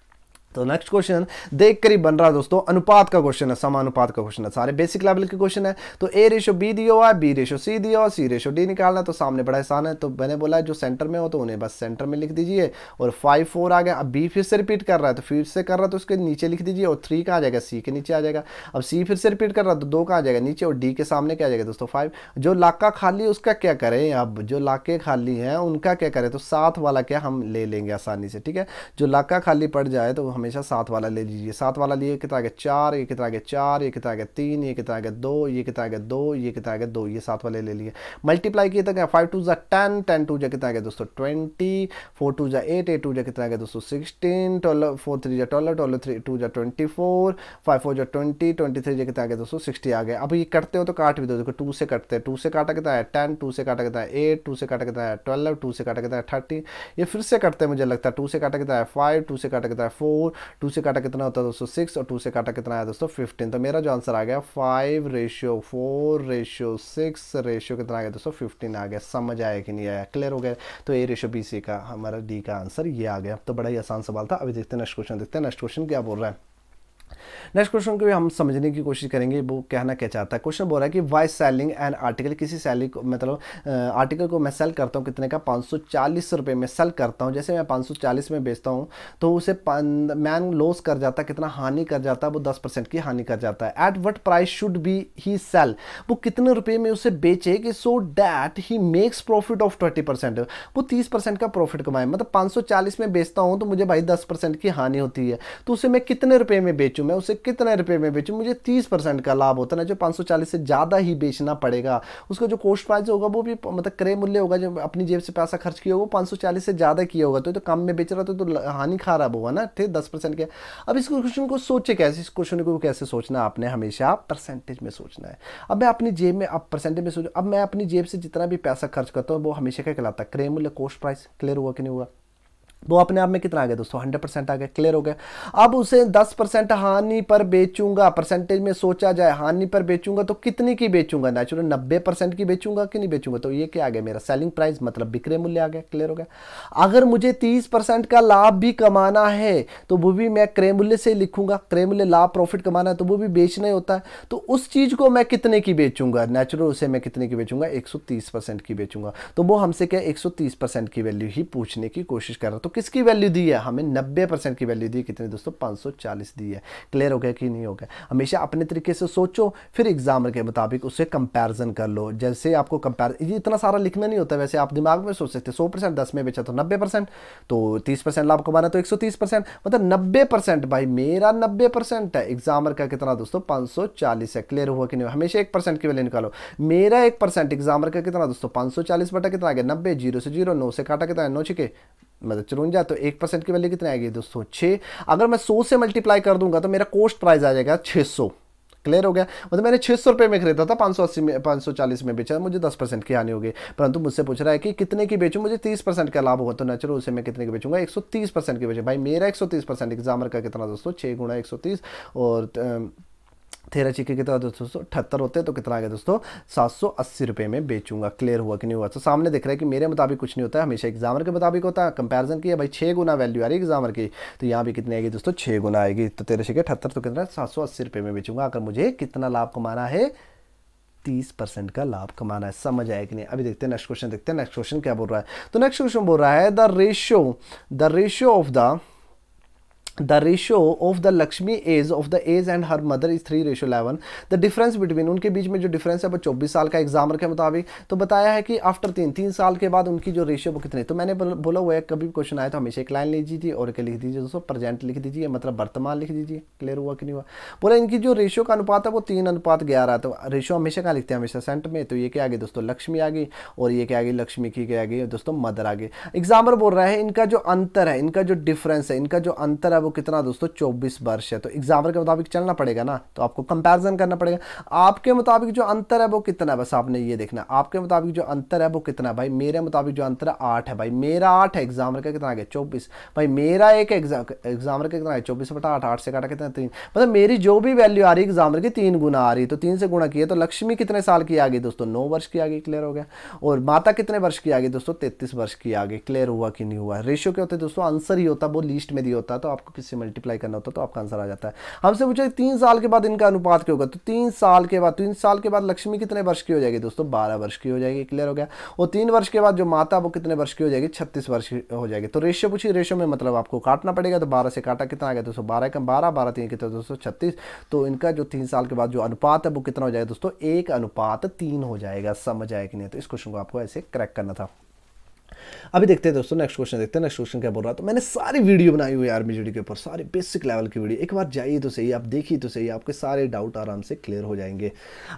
तो नेक्स्ट क्वेश्चन देख कर ही बन रहा है दोस्तों अनुपात का क्वेश्चन है समानुपात का क्वेश्चन है सारे बेसिक लेवल के क्वेश्चन है तो ए रेशो बी दिया हुआ है बी रेशो सी दिया हुआ सी रेशो डी निकालना है तो सामने बड़ा आसान है तो मैंने बोला है जो सेंटर में हो तो उन्हें बस सेंटर में लिख दीजिए और फाइव फोर आ गया अब बी फिर से रिपीट कर रहा है तो फिर से कर रहा है तो उसके नीचे लिख दीजिए और थ्री का आ जाएगा सी के नीचे आ जाएगा अब सी फिर से रिपीट कर रहा है तो दो का आ जाएगा नीचे और डी के सामने क्या आ जाएगा दोस्तों फाइव जो लाका खाली उसका क्या करें अब जो लाके खाली हैं उनका क्या करें तो सात वाला क्या हम ले लेंगे आसानी से ठीक है जो लाका खाली पड़ जाए तो हम हमेशा सात वाला ले लीजिए सात वाला लिए कितना आगे चार ये कितना आगे चार ये कितना आगे तीन ये कितना आगे दो ये कितना आगे दो ये कितना आगे दो ये सात वाले ले लिए मल्टीप्लाई किए तक क्या फाइव टू जा टेन टेन टू जा कितना आगे दोस्तों ट्वेंटी फोर टू जा एट एट टू जा कितना आगे दोस्तों सिक्सटीन ट्वेल्व फोर थ्री जा ट्वेल्व ट्वेल्व थ्री टू जा ट्वेंटी फोर फाइव फोर जा ट्वेंटी ट्वेंटी थ्री जा कितना आगे दोस्तों सिक्सटी आ गया अब ये करते हो तो काट भी दो देखो टू से कटते हैं टू से काटा कितना है टेन टू से काटा कितना है एट टू से काटा कितना है ट्वेल्व टू से काटा कितना है थर्टी ये फिर से कटते हैं मुझे लगता है टू से काटा कितना है फाइव टू से काटा कितना है फोर टू से काटा कितना होता है दोस्तों सिक्स और टू से काटा कितना आया दोस्तों फिफ्टीन तो मेरा जो आंसर आ गया five ratio four ratio six ratio कितना आ गया दोस्तों फिफ्टीन आ गया समझ आया कि नहीं आया क्लियर हो गया तो ए रेशियो बी सी का हमारा डी का आंसर ये आ गया तो बड़ा ही आसान सवाल था अभी देखते हैं नेक्स्ट क्वेश्चन देखते हैं नेक्स्ट क्वेश्चन क्या बोल रहा है नेक्स्ट क्वेश्चन को भी हम समझने की कोशिश करेंगे वो कहना क्या चाहता है क्वेश्चन बोल रहा है कि वाई सेलिंग एन आर्टिकल किसी सैली को मतलब आर्टिकल को मैं सेल करता हूँ कितने का पाँच सौ चालीस में सेल करता हूँ जैसे मैं पाँच सौ चालीस में बेचता हूँ तो उसे मैन लॉस कर जाता कितना हानि कर जाता है वो दस परसेंट की हानि कर जाता है at what price should be he sell वो कितने रुपये में उसे बेचे कि so that he makes profit of twenty percent वो तीस परसेंट का प्रॉफिट कमाए मतलब पाँच सौ चालीस में बेचता हूँ तो मुझे भाई दस परसेंट की हानि होती है तो उसे मैं कितने रुपये में बेचूँ बेचूं मैं उसे कितने रुपए में बेचूं मुझे 30 परसेंट का लाभ होता है ना जो 540 से ज़्यादा ही बेचना पड़ेगा उसका जो कोस्ट प्राइस होगा वो भी मतलब क्रय मूल्य होगा जो अपनी जेब से पैसा खर्च किया होगा वो पाँच से ज़्यादा किया होगा तो, तो कम में बेच रहा था तो, तो हानि खराब होगा ना ठीक दस परसेंट के अब इस क्वेश्चन को सोचे कैसे इस क्वेश्चन को कैसे सोचना आपने हमेशा परसेंटेज में सोचना है अब मैं अपनी जेब में अब परसेंटेज में सोच अब मैं अपनी जेब से जितना भी पैसा खर्च करता हूँ वो हमेशा क्या कहलाता है क्रय मूल्य कोस्ट प्राइस क्लियर हुआ कि नहीं हुआ वो अपने आप में कितना आ गया दोस्तों हंड्रेड परसेंट आ गया क्लियर हो गया अब उसे दस परसेंट हानि पर बेचूंगा परसेंटेज में सोचा जाए हानि पर बेचूंगा तो कितनी की बेचूंगा नेचुरल नब्बे परसेंट की बेचूंगा कि नहीं बेचूंगा तो ये क्या आ गया मेरा सेलिंग प्राइस मतलब बिक्रे मूल्य आ गया क्लियर हो गया अगर मुझे तीस परसेंट का लाभ भी कमाना है तो वो भी मैं क्रय मूल्य से लिखूंगा क्रय मूल्य लाभ प्रॉफिट कमाना है तो वो भी बेचना ही होता है तो उस चीज़ को मैं कितने की बेचूंगा नेचुरल उसे मैं कितने की बेचूंगा एक की बेचूंगा तो वो हमसे क्या एक की वैल्यू ही पूछने की कोशिश कर रहा तो किसकी वैल्यू दी है हमें 90 परसेंट की वैल्यू दी कितने दोस्तों 540 दी है क्लियर हो गया कि नहीं हो गया हमेशा अपने तरीके से सोचो फिर एग्जाम के मुताबिक उससे कंपेरिजन कर लो जैसे आपको कंपेर इतना सारा लिखना नहीं होता वैसे आप दिमाग में सोच सकते सौ परसेंट दस में बेचा तो नब्बे परसेंट तो तीस परसेंट लाभ कमाना तो एक सौ तीस परसेंट मतलब नब्बे परसेंट भाई मेरा नब्बे परसेंट है एग्जामर का कितना दोस्तों पाँच सौ चालीस है क्लियर हुआ कि नहीं हमेशा एक परसेंट की वैल्यू निकालो मेरा एक परसेंट एग्जामर का कितना दोस्तों पाँच सौ चालीस बटा कितना आ गया नब्बे जीरो से जीरो नौ से काटा कितना है नौ छिके मतलब चुरुंजा तो एक परसेंट की वैल्यू कितनी आएगी दोस्तों छः अगर मैं सौ से मल्टीप्लाई कर दूंगा तो मेरा कोस्ट प्राइस आ जाएगा छः सौ क्लियर हो गया मतलब मैंने छः सौ रुपये में खरीदा था पाँच सौ अस्सी में पाँच सौ चालीस में बेचा मुझे दस परसेंट की हानि होगी परंतु मुझसे पूछ रहा है कि कितने की बेचूँ मुझे तीस परसेंट का लाभ होगा तो नेचुरल उसे मैं कितने की बेचूंगा एक सौ तीस परसेंट की बेचूँ भाई मेरा एक सौ तीस परसेंट एग्जामर का कितना दोस्तों छः गुणा एक सौ तीस और तेरह चिक्के कितना दोस्तों अठहत्तर होते हैं तो कितना आ गया दोस्तों सात सौ अस्सी रुपये में बेचूंगा क्लियर हुआ कि नहीं हुआ तो सामने देख रहा है कि मेरे मुताबिक कुछ नहीं होता है हमेशा एग्जामर के मुताबिक होता है कंपेरिजन किया भाई छः गुना वैल्यू आ रही है एग्जामर की तो यहाँ भी कितनी आएगी दोस्तों छः गुना आएगी तो तेरह चिक्के अठहत्तर तो कितना सात सौ अस्सी रुपये में बेचूंगा अगर मुझे कितना लाभ कमाना है तीस परसेंट का लाभ कमाना है समझ आया कि नहीं अभी देखते हैं नेक्स्ट क्वेश्चन देखते हैं नेक्स्ट क्वेश्चन क्या बोल रहा है तो नेक्स्ट क्वेश्चन बोल रहा है the ratio the ratio of the the ratio of the Lakshmi age of the age and her mother is three ratio eleven the difference between उनके बीच में जो डिफरेंस है वो चौबीस साल का एग्जामर के मुताबिक तो बताया है कि आफ्टर तीन तीन साल के बाद उनकी जो रेशो वो कितनी तो मैंने बोला हुआ है कभी क्वेश्चन आया तो हमेशा एक लाइन ले दीजिए और एक लिख दीजिए दोस्तों प्रजेंट लिख दीजिए मतलब वर्तमान लिख दीजिए क्लियर हुआ कि नहीं हुआ बोला इनकी जो रेशियो का अनुपात है वो तीन अनुपात ग्यारह तो रेशियो हमेशा कहाँ लिखते हैं हमेशा सेंट में तो ये क्या आ दोस्तों लक्ष्मी आ गई और ये क्या आ गई लक्ष्मी की क्या आ गई दोस्तों मदर आ गई एग्जाम्पल बोल रहा है इनका जो अंतर है इनका जो डिफरेंस है इनका जो अंतर है है वो कितना दोस्तों चौबीस वर्ष है तो एग्जाम्पल के मुताबिक चलना पड़ेगा ना तो आपको कंपेरिजन करना पड़ेगा आपके मुताबिक जो अंतर है वो कितना है बस आपने ये देखना आपके मुताबिक जो अंतर है वो कितना है भाई मेरे मुताबिक जो अंतर है आठ है भाई मेरा आठ है एग्जाम्पल का कितना आ गया चौबीस भाई मेरा एक एग्जाम्पल का कितना है चौबीस बटा आठ आठ से काटा कितना तीन मतलब मेरी जो भी वैल्यू आ रही है एग्जाम्पल की तीन गुना आ रही तो तीन से गुणा किया तो लक्ष्मी कितने साल की आ गई दोस्तों नौ वर्ष की आ गई क्लियर हो गया और माता कितने वर्ष की आ गई दोस्तों तैतीस वर्ष की आ गई क्लियर हुआ कि नहीं हुआ रेशियो क्या होता है दोस्तों आंसर ही होता है वो लिस्ट में दिया होता है तो आपको किससे मल्टीप्लाई करना होता है तो आपका आंसर आ जाता है हमसे पूछा तीन साल के बाद इनका अनुपात क्या होगा तो तीन साल के बाद तो तीन साल के बाद लक्ष्मी कितने वर्ष की हो जाएगी दोस्तों बारह वर्ष की हो जाएगी क्लियर हो गया और तीन वर्ष के बाद जो माता वो कितने वर्ष की हो जाएगी छत्तीस वर्ष की हो जाएगी तो रेशियो पूछिए रेशियो में मतलब आपको काटना पड़ेगा तो बारह से काटा कितना आ गया दोस्तों बारह कम बारह बारह तीन कितना दोस्तों छत्तीस तो इनका जो तीन साल के बाद जो अनुपात है वो कितना हो जाएगा दोस्तों एक अनुपात तीन हो जाएगा समझ आए कि नहीं तो इस क्वेश्चन को आपको ऐसे क्रैक करना था अभी देखते हैं दोस्तों नेक्स्ट क्वेश्चन देखते हैं नेक्स्ट क्वेश्चन क्या बोल रहा है तो मैंने सारी वीडियो बनाई हुई आर्मी जी के ऊपर सारी बेसिक लेवल की वीडियो एक बार जाइए तो सही आप देखिए तो सही आपके सारे डाउट आराम से क्लियर हो जाएंगे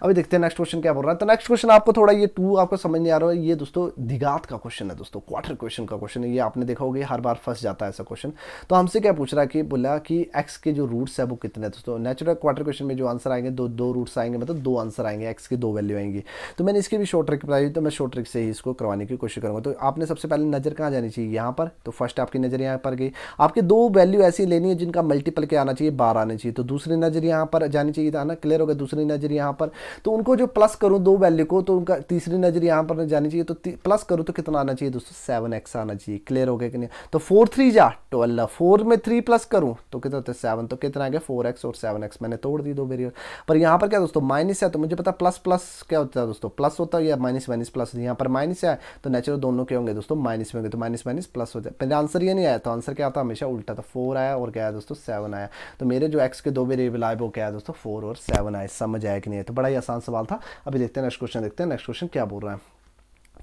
अभी देखते हैं नेक्स्ट क्वेश्चन क्या बोल रहा है तो नेक्स्ट क्वेश्चन आपको थोड़ा ये टू आपको समझ नहीं आ रहा है ये दोस्तों दिगात का क्वेश्चन है दोस्तों क्वार्टर क्वेश्चन का क्वेश्चन है ये आपने देखा होगा हर बार फंस जाता है ऐसा क्वेश्चन तो हमसे क्या पूछ रहा है कि बोला कि एक्स के जो रूट्स है वो कितने दोस्तों नेचुरल क्वार्टर क्वेश्चन में जो आंसर आएंगे दो दो रूट्स आएंगे मतलब दो आंसर आएंगे एक्स की दो वैल्यू आएंगी तो मैंने इसकी भी शॉर्ट ट्रिक बताई तो मैं शॉर्ट ट्रिक से ही इसको करवाने की कोशिश करूंगा तो आपने सबसे पहले नज़र कहाँ जानी चाहिए यहाँ पर तो फर्स्ट आपकी नज़र यहाँ पर गई आपके दो वैल्यू ऐसी लेनी है जिनका मल्टीपल के आना चाहिए बार आना चाहिए तो दूसरी नज़र यहाँ पर जानी चाहिए था ना क्लियर हो गया दूसरी नज़र यहाँ पर तो उनको जो प्लस करूँ दो वैल्यू को तो उनका तीसरी नज़र यहाँ पर जानी चाहिए तो प्लस करूँ तो कितना आना चाहिए दोस्तों सेवन आना चाहिए क्लियर हो गया कि नहीं तो फोर थ्री जा ट्वेल्व फोर में थ्री प्लस करूँ तो कितना होता है सेवन तो कितना आ गया फोर और सेवन मैंने तोड़ दी दो वेरियर पर यहाँ पर क्या दोस्तों माइनस है तो मुझे पता प्लस प्लस क्या होता है दोस्तों प्लस होता है या माइनस माइनस प्लस यहाँ पर माइनस है तो नेचुरल दोनों के होंगे दोस्तों माइनस में गए तो माइनस माइनस प्लस हो जाए पहले आंसर ये नहीं आया तो आंसर क्या था हमेशा उल्टा था फोर आया और क्या है दोस्तों सेवन आया तो मेरे जो एक्स के दो वेरिएबल आए वो क्या है दोस्तों फोर और सेवन आए समझ आया कि नहीं है तो बड़ा ही आसान सवाल था अभी देखते हैं नेक्स्ट क्वेश्चन देखते हैं नेक्स्ट क्वेश्चन क्या बोल रहा है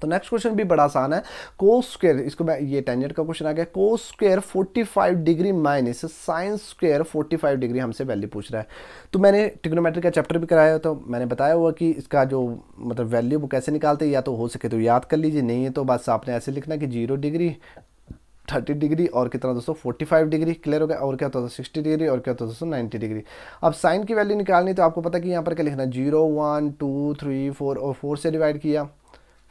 तो नेक्स्ट क्वेश्चन भी बड़ा आसान है को स्क्र इसको मैं ये टेंजेंट का क्वेश्चन आ गया स्क्र forty five degree minus sine square five degree हमसे वैल्यू पूछ रहा है तो मैंने टिग्नोमेट्री का चैप्टर भी कराया तो मैंने बताया हुआ कि इसका जो मतलब वैल्यू वो कैसे निकालते या तो हो सके तो याद कर लीजिए नहीं है तो बस आपने ऐसे लिखना कि जीरो डिग्री थर्टी डिग्री और कितना दोस्तों फोर्टी फाइव डिग्री क्लियर हो गया और क्या होता है सिक्सटी डिग्री और क्या होता है दोस्तों नाइन्टी डिग्री अब साइन की वैल्यू निकालनी तो आपको पता कि यहाँ पर क्या लिखना zero one two three four और फोर से डिवाइड किया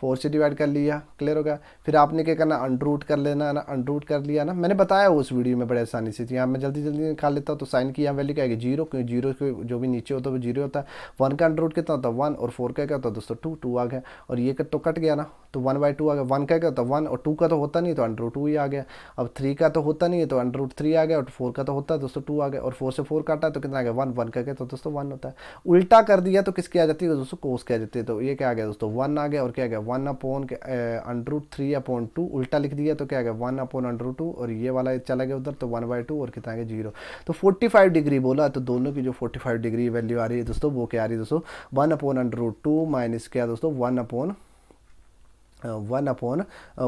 फोर से डिवाइड कर लिया क्लियर हो गया फिर आपने क्या करना अनरूट कर लेना है ना अनरूट कर लिया ना मैंने बताया उस वीडियो में बड़े आसानी से यहाँ मैं जल्दी जल्दी निकाल लेता हूँ तो साइन की यहाँ वैल्यू क्या आएगी जीरो क्योंकि जीरो के जो भी नीचे होता है वो जीरो होता है वन का अंडरूट कितना होता है वन और फोर का क्या होता है दोस्तों टू टू आ गया और ये तो कट गया ना तो वन बाई टू आ गया वन का क्या होता है वन और टू का तो होता नहीं तो अंडर टू ही आ गया अब थ्री का तो होता नहीं है तो अंडरूट थ्री आ गया और फोर का तो होता है दोस्तों टू आ गया और फोर से फोर काटा तो कितना आ गया वन वन का क्या तो दोस्तों वन होता है उल्टा कर दिया तो किसकी आ जाती है दोस्तों कोस की आ जाती है तो ये क्या आ गया दोस्तों वन आ गया और क्या गया one upon under root three upon two उल्टा लिख दिया तो क्या गया वन अपॉन अंडरू टू और ये वाला चला गया उधर तो वन बाई टू और कितना गया जीरो तो फोर्टी फाइव डिग्री बोला तो दोनों की जो फोर्टी फाइव डिग्री वैल्यू आ रही है दोस्तों वो क्या आ रही है दोस्तों one upon under root two minus क्या दोस्तों one upon one upon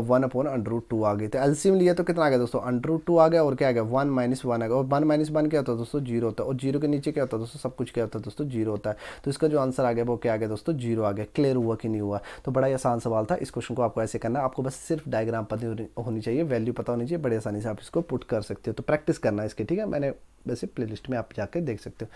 one upon under root two आ गई तो एलसीएम लिया तो कितना आ गया दोस्तों अंडर रूट टू आ गया और क्या आ गया वन माइनस वन आ गया और वन माइनस वन क्या होता है दोस्तों जीरो होता है और जीरो के नीचे क्या होता है दोस्तों सब कुछ क्या होता है दोस्तों जीरो होता है तो इसका जो आंसर आ गया वो क्या आ गया दोस्तों जीरो आ गया क्लियर हुआ कि नहीं हुआ तो बड़ा ही आसान सवाल था इस क्वेश्चन को आपको ऐसे करना आपको बस सिर्फ डायग्राम पता होनी चाहिए वैल्यू पता होनी चाहिए बड़ी आसानी से आप इसको पुट कर सकते हो तो प्रैक्टिस करना इसके ठीक है मैंने वैसे प्ले में आप जाकर देख सकते हो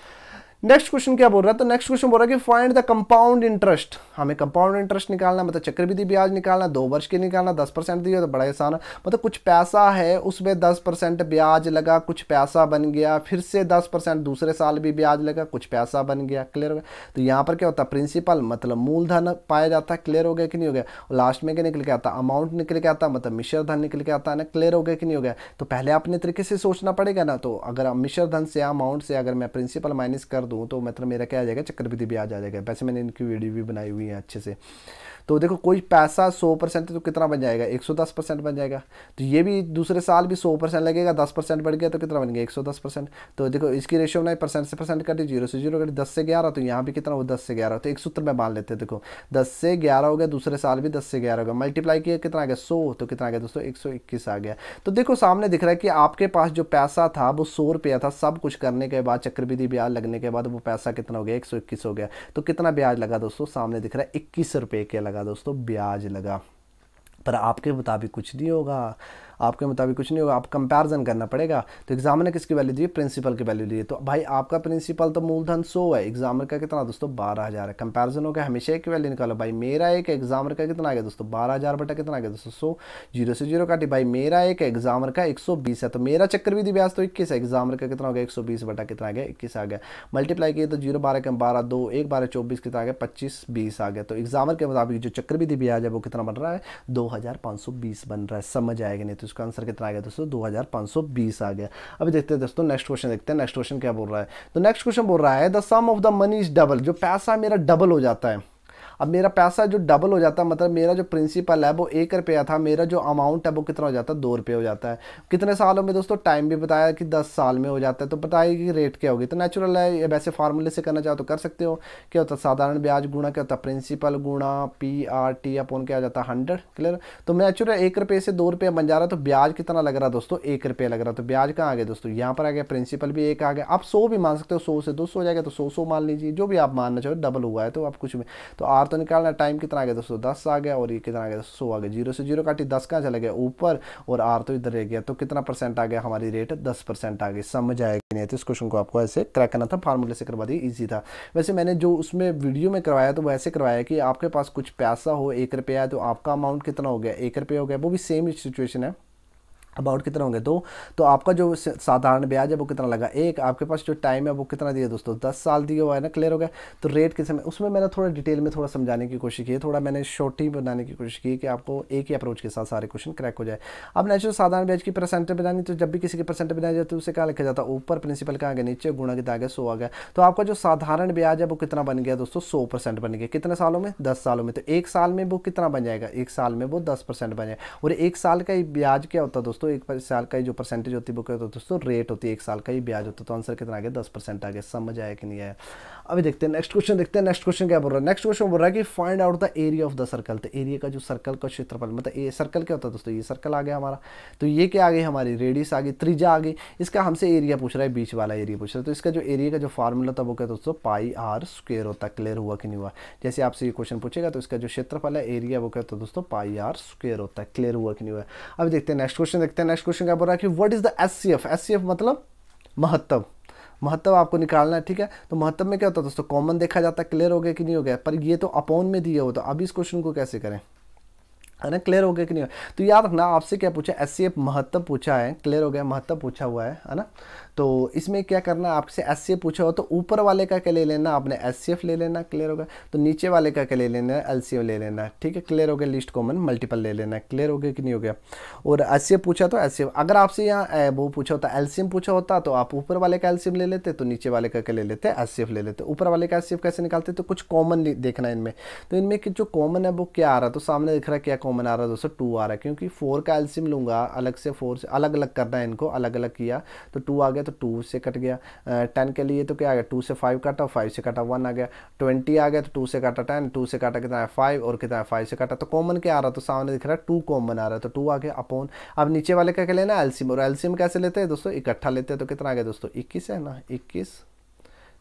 नेक्स्ट क्वेश्चन क्या बोल रहा है तो नेक्स्ट क्वेश्चन बोल रहा है कि फाइंड द कंपाउंड इंटरेस्ट हमें कंपाउंड इंटरेस्ट निकालना मतलब चक्रवृद्धि ब्याज निकालना दो वर्ष के निकालना दस परसेंट दिया तो बड़ा आसान है मतलब कुछ पैसा है उसमें दस परसेंट ब्याज लगा कुछ पैसा बन गया फिर से दस परसेंट दूसरे साल भी ब्याज लगा कुछ पैसा बन गया क्लियर हो गया तो यहाँ पर क्या होता है प्रिंसिपल मतलब मूलधन पाया जाता है क्लियर हो गया कि नहीं हो गया और लास्ट में क्या निकल के आता अमाउंट निकल के आता मतलब मिश्र धन निकल के आता है ना क्लियर हो गया कि नहीं हो गया तो पहले अपने तरीके से सोचना पड़ेगा ना तो अगर मिश्र धन से अमाउंट से अगर मैं प्रिंसिपल माइनस कर दूँ तो मतलब मेरा क्या आ जाएगा चक्रवृद्धि तो ब्याज आ जाएगा वैसे मैंने इनकी वीडियो भी बनाई हुई है अच्छे से तो देखो कोई पैसा सौ परसेंट तो कितना बन जाएगा एक सौ दस परसेंट बन जाएगा तो ये भी दूसरे साल भी सौ परसेंट लगेगा दस परसेंट बढ़ गया तो कितना बन गया एक सौ दस परसेंट तो देखो इसकी रेशियो बनाई परसेंट से परसेंट दी जीरो से जीरो कटी दस से ग्यारह तो यहाँ भी कितना हो दस से ग्यारह तो एक सूत्र में मान लेते हैं देखो दस से ग्यारह हो गया दूसरे साल भी दस से ग्यारह हो गया मल्टीप्लाई किया कितना आ गया सौ तो कितना आ गया दोस्तों एक सौ इक्कीस आ गया तो देखो सामने दिख रहा है कि आपके पास जो पैसा था वो सौ रुपया था सब कुछ करने के बाद चक्रविधि ब्याज लगने के बाद वो पैसा कितना हो गया एक सौ इक्कीस हो गया तो कितना ब्याज लगा दोस्तों सामने दिख रहा है इक्कीस रुपये के लगा लगा दोस्तों ब्याज लगा पर आपके मुताबिक कुछ नहीं होगा आपके मुताबिक कुछ नहीं होगा आप कंपैरिजन करना पड़ेगा तो एग्जामिनर किसकी वैल्यू दी प्रिंसिपल की वैल्यू दी तो भाई आपका प्रिंसिपल तो मूलधन सो है एग्जामिनर का कितना दोस्तों बारह हज़ार है कंपेरिजन हो गया हमेशा एक वैल्यू निकालो भाई मेरा एक एग्जाम का कितना आ गया दोस्तों बारह हज़ार बटा कितना आ गया दोस्तों सो जीरो से जीरो काटी भाई मेरा एक एग्जामर का एक सौ बीस है तो मेरा चक्रविधि ब्याज तो इक्कीस है एग्जामर का कितना हो गया एक सौ बीस बटा कितना आ गया इक्कीस आ गया मल्टीप्लाई किए तो जीरो बारह के बारह दो एक बारह चौबीस कितना आ गया पच्चीस बीस आ गया तो एग्जामर के मुताबिक जो चक्रविधि ब्याज है वो कितना बन रहा है दो हज़ार पाँच सौ बीस बन रहा है समझ आएगा नहीं तो इसका आंसर कितना आ गया दोस्तों दो आ गया अभी देखते हैं दोस्तों नेक्स्ट क्वेश्चन देखते हैं नेक्स्ट क्वेश्चन क्या बोल रहा है तो नेक्स्ट क्वेश्चन बोल रहा है the sum of the money is double जो पैसा मेरा डबल हो जाता है अब मेरा पैसा जो डबल हो जाता है मतलब मेरा जो प्रिंसिपल है वो एक रुपया था मेरा जो अमाउंट है वो कितना हो जाता है दो रुपये हो जाता है कितने सालों में दोस्तों टाइम भी बताया कि दस साल में हो जाता है तो बताइए कि रेट क्या होगी तो नेचुरल है वैसे फार्मूले से करना चाहो तो कर सकते हो क्या होता है साधारण ब्याज गुणा क्या होता तो है प्रिंसिपल गुणा पी आर टी अपन क्या जाता है हंड्रेड क्लियर तो नेचुरल एक रुपये से दो रुपये बन जा रहा है तो ब्याज कितना लग रहा है दोस्तों एक रुपया लग रहा तो ब्याज कहाँ आ गया दोस्तों यहाँ पर आ गया प्रिंसिपल भी एक आ गया आप सौ भी मान सकते हो सौ से दो सौ हो जाएगा तो सौ सौ मान लीजिए जो भी आप मानना चाहो डबल हुआ है तो आप कुछ भी तो आर बाहर तो निकालना टाइम कितना आ गया दोस्तों दस आ गया और ये कितना आ गया दोस्तों सो आ गया जीरो से जीरो काटी दस कहाँ चले गए ऊपर और आर तो इधर रह गया तो कितना परसेंट आ गया हमारी रेट दस परसेंट आ गई समझ आएगी नहीं तो इस क्वेश्चन को आपको ऐसे क्रैक करना था फार्मूले से करवा दी ईजी था वैसे मैंने जो उसमें वीडियो में करवाया तो वैसे करवाया कि आपके पास कुछ पैसा हो एक रुपया तो आपका अमाउंट कितना हो गया एक रुपया हो गया वो भी सेम सिचुएशन है अबाउट कितना होंगे दो तो, तो आपका जो साधारण ब्याज है वो कितना लगा एक आपके पास जो टाइम है वो कितना दिया दोस्तों दस साल दिया हुआ है ना क्लियर हो गया तो रेट के समय उसमें मैंने थोड़ा डिटेल में थोड़ा समझाने की कोशिश की है थोड़ा मैंने शॉर्ट बनाने की कोशिश की कि आपको एक ही अप्रोच के साथ सारे क्वेश्चन क्रैक हो जाए अब नेचुरल साधारण ब्याज की परसेंट बनानी तो जब भी किसी की परसेंट बनाई जाती है उसे क्या लिखा जाता है ऊपर प्रिंसिपल कहाँ गया नीचे गुणा कितना गया सौ आ गया तो आपका जो साधारण ब्याज है वो कितना बन गया दोस्तों सौ परसेंट बन गया कितने सालों में दस सालों में तो एक साल में वो कितना बन जाएगा एक साल में वो दस परसेंट बन जाए और एक साल का ब्याज क्या होता है दोस्तों दोस्तों एक साल का जो परसेंटेज होती है वो क्या होता है तो दोस्तों रेट होती है एक साल का ही ब्याज होता है तो आंसर कितना आ गया दस परसेंट आ गया समझ आया कि नहीं आया अभी देखते हैं नेक्स्ट क्वेश्चन देखते हैं नेक्स्ट क्वेश्चन क्या बोल रहा है नेक्स्ट क्वेश्चन बोल रहा है कि find out the area of the circle तो एरिया का जो सर्कल का क्षेत्रफल मतलब ए सर्कल क्या होता है दोस्तों ये सर्कल आ गया हमारा तो ये क्या आ गई हमारी रेडियस आ गई त्रिजा आ गई इसका हमसे एरिया पूछ रहा है बीच वाला एरिया पूछ रहा है तो इसका जो एरिया का जो फार्मूला था वो क्या दोस्तों पाई आर स्क्वेयर होता है क्लियर हुआ कि नहीं हुआ जैसे आपसे ये क्वेश्चन पूछेगा तो इसका जो क्षेत्रफल है एरिया वो क्या दोस्तों पाई आर स्क्वेयर होता है क्लियर हुआ कि नहीं हुआ अभी देखते हैं नेक्स्ट क्वेश्चन देखते हैं नेक्स्ट क्वेश्चन क्या बोल रहा है कि what is the S C F S C F मतलब महत्व महत्व आपको निकालना है ठीक है तो महत्व में क्या होता है दोस्तों कॉमन देखा जाता है क्लियर हो गया कि नहीं हो गया पर ये तो अपॉन में दिया होता तो अब इस क्वेश्चन को कैसे करें है ना क्लियर हो गया कि नहीं तो याद रखना आपसे क्या पूछा एस सी महत्व पूछा है क्लियर हो गया महत्व पूछा हुआ है है ना तो इसमें क्या करना आपसे एस सी पूछा हो तो ऊपर वाले का क्या ले लेना आपने एस सी एफ ले लेना क्लियर हो गया तो नीचे वाले का क्या ले लेना एल सी ले लेना ठीक है क्लियर हो गया लिस्ट कॉमन मल्टीपल ले लेना क्लियर हो गया कि नहीं हो गया और एस सी पूछा तो एस सी अगर आपसे यहाँ वो पूछा होता एल पूछा होता तो आप ऊपर वाले का एल ले लेते तो नीचे वाले का क्या ले लेते एस सी एफ ले लेते ऊपर वाले का एस सी एफ कैसे निकालते तो कुछ कॉमन देखना इनमें तो इनमें जो कॉमन है वो क्या आ रहा है तो सामने दिख रहा है क्या कॉमन आ रहा है दोस्तों टू आ रहा है क्योंकि फोर का एल्सियम लूँगा अलग से फोर से अलग अलग करना है इनको अलग अलग किया तो टू आ गया तो टू से कट गया टेन के लिए तो क्या आ गया टू से फाइव काटा फाइव से काटा वन आ गया ट्वेंटी आ गया तो टू से काटा टेन टू से काटा कितना है फाइव और कितना है फाइव से काटा तो कॉमन क्या आ रहा तो सामने दिख रहा है टू कॉमन आ रहा है तो टू आ गया अपोन अब नीचे वाले का क्या लेना एल्सियम और एल्सियम कैसे लेते हैं दोस्तों इकट्ठा लेते हैं तो कितना आ गया दोस्तों इक्कीस है ना इक्कीस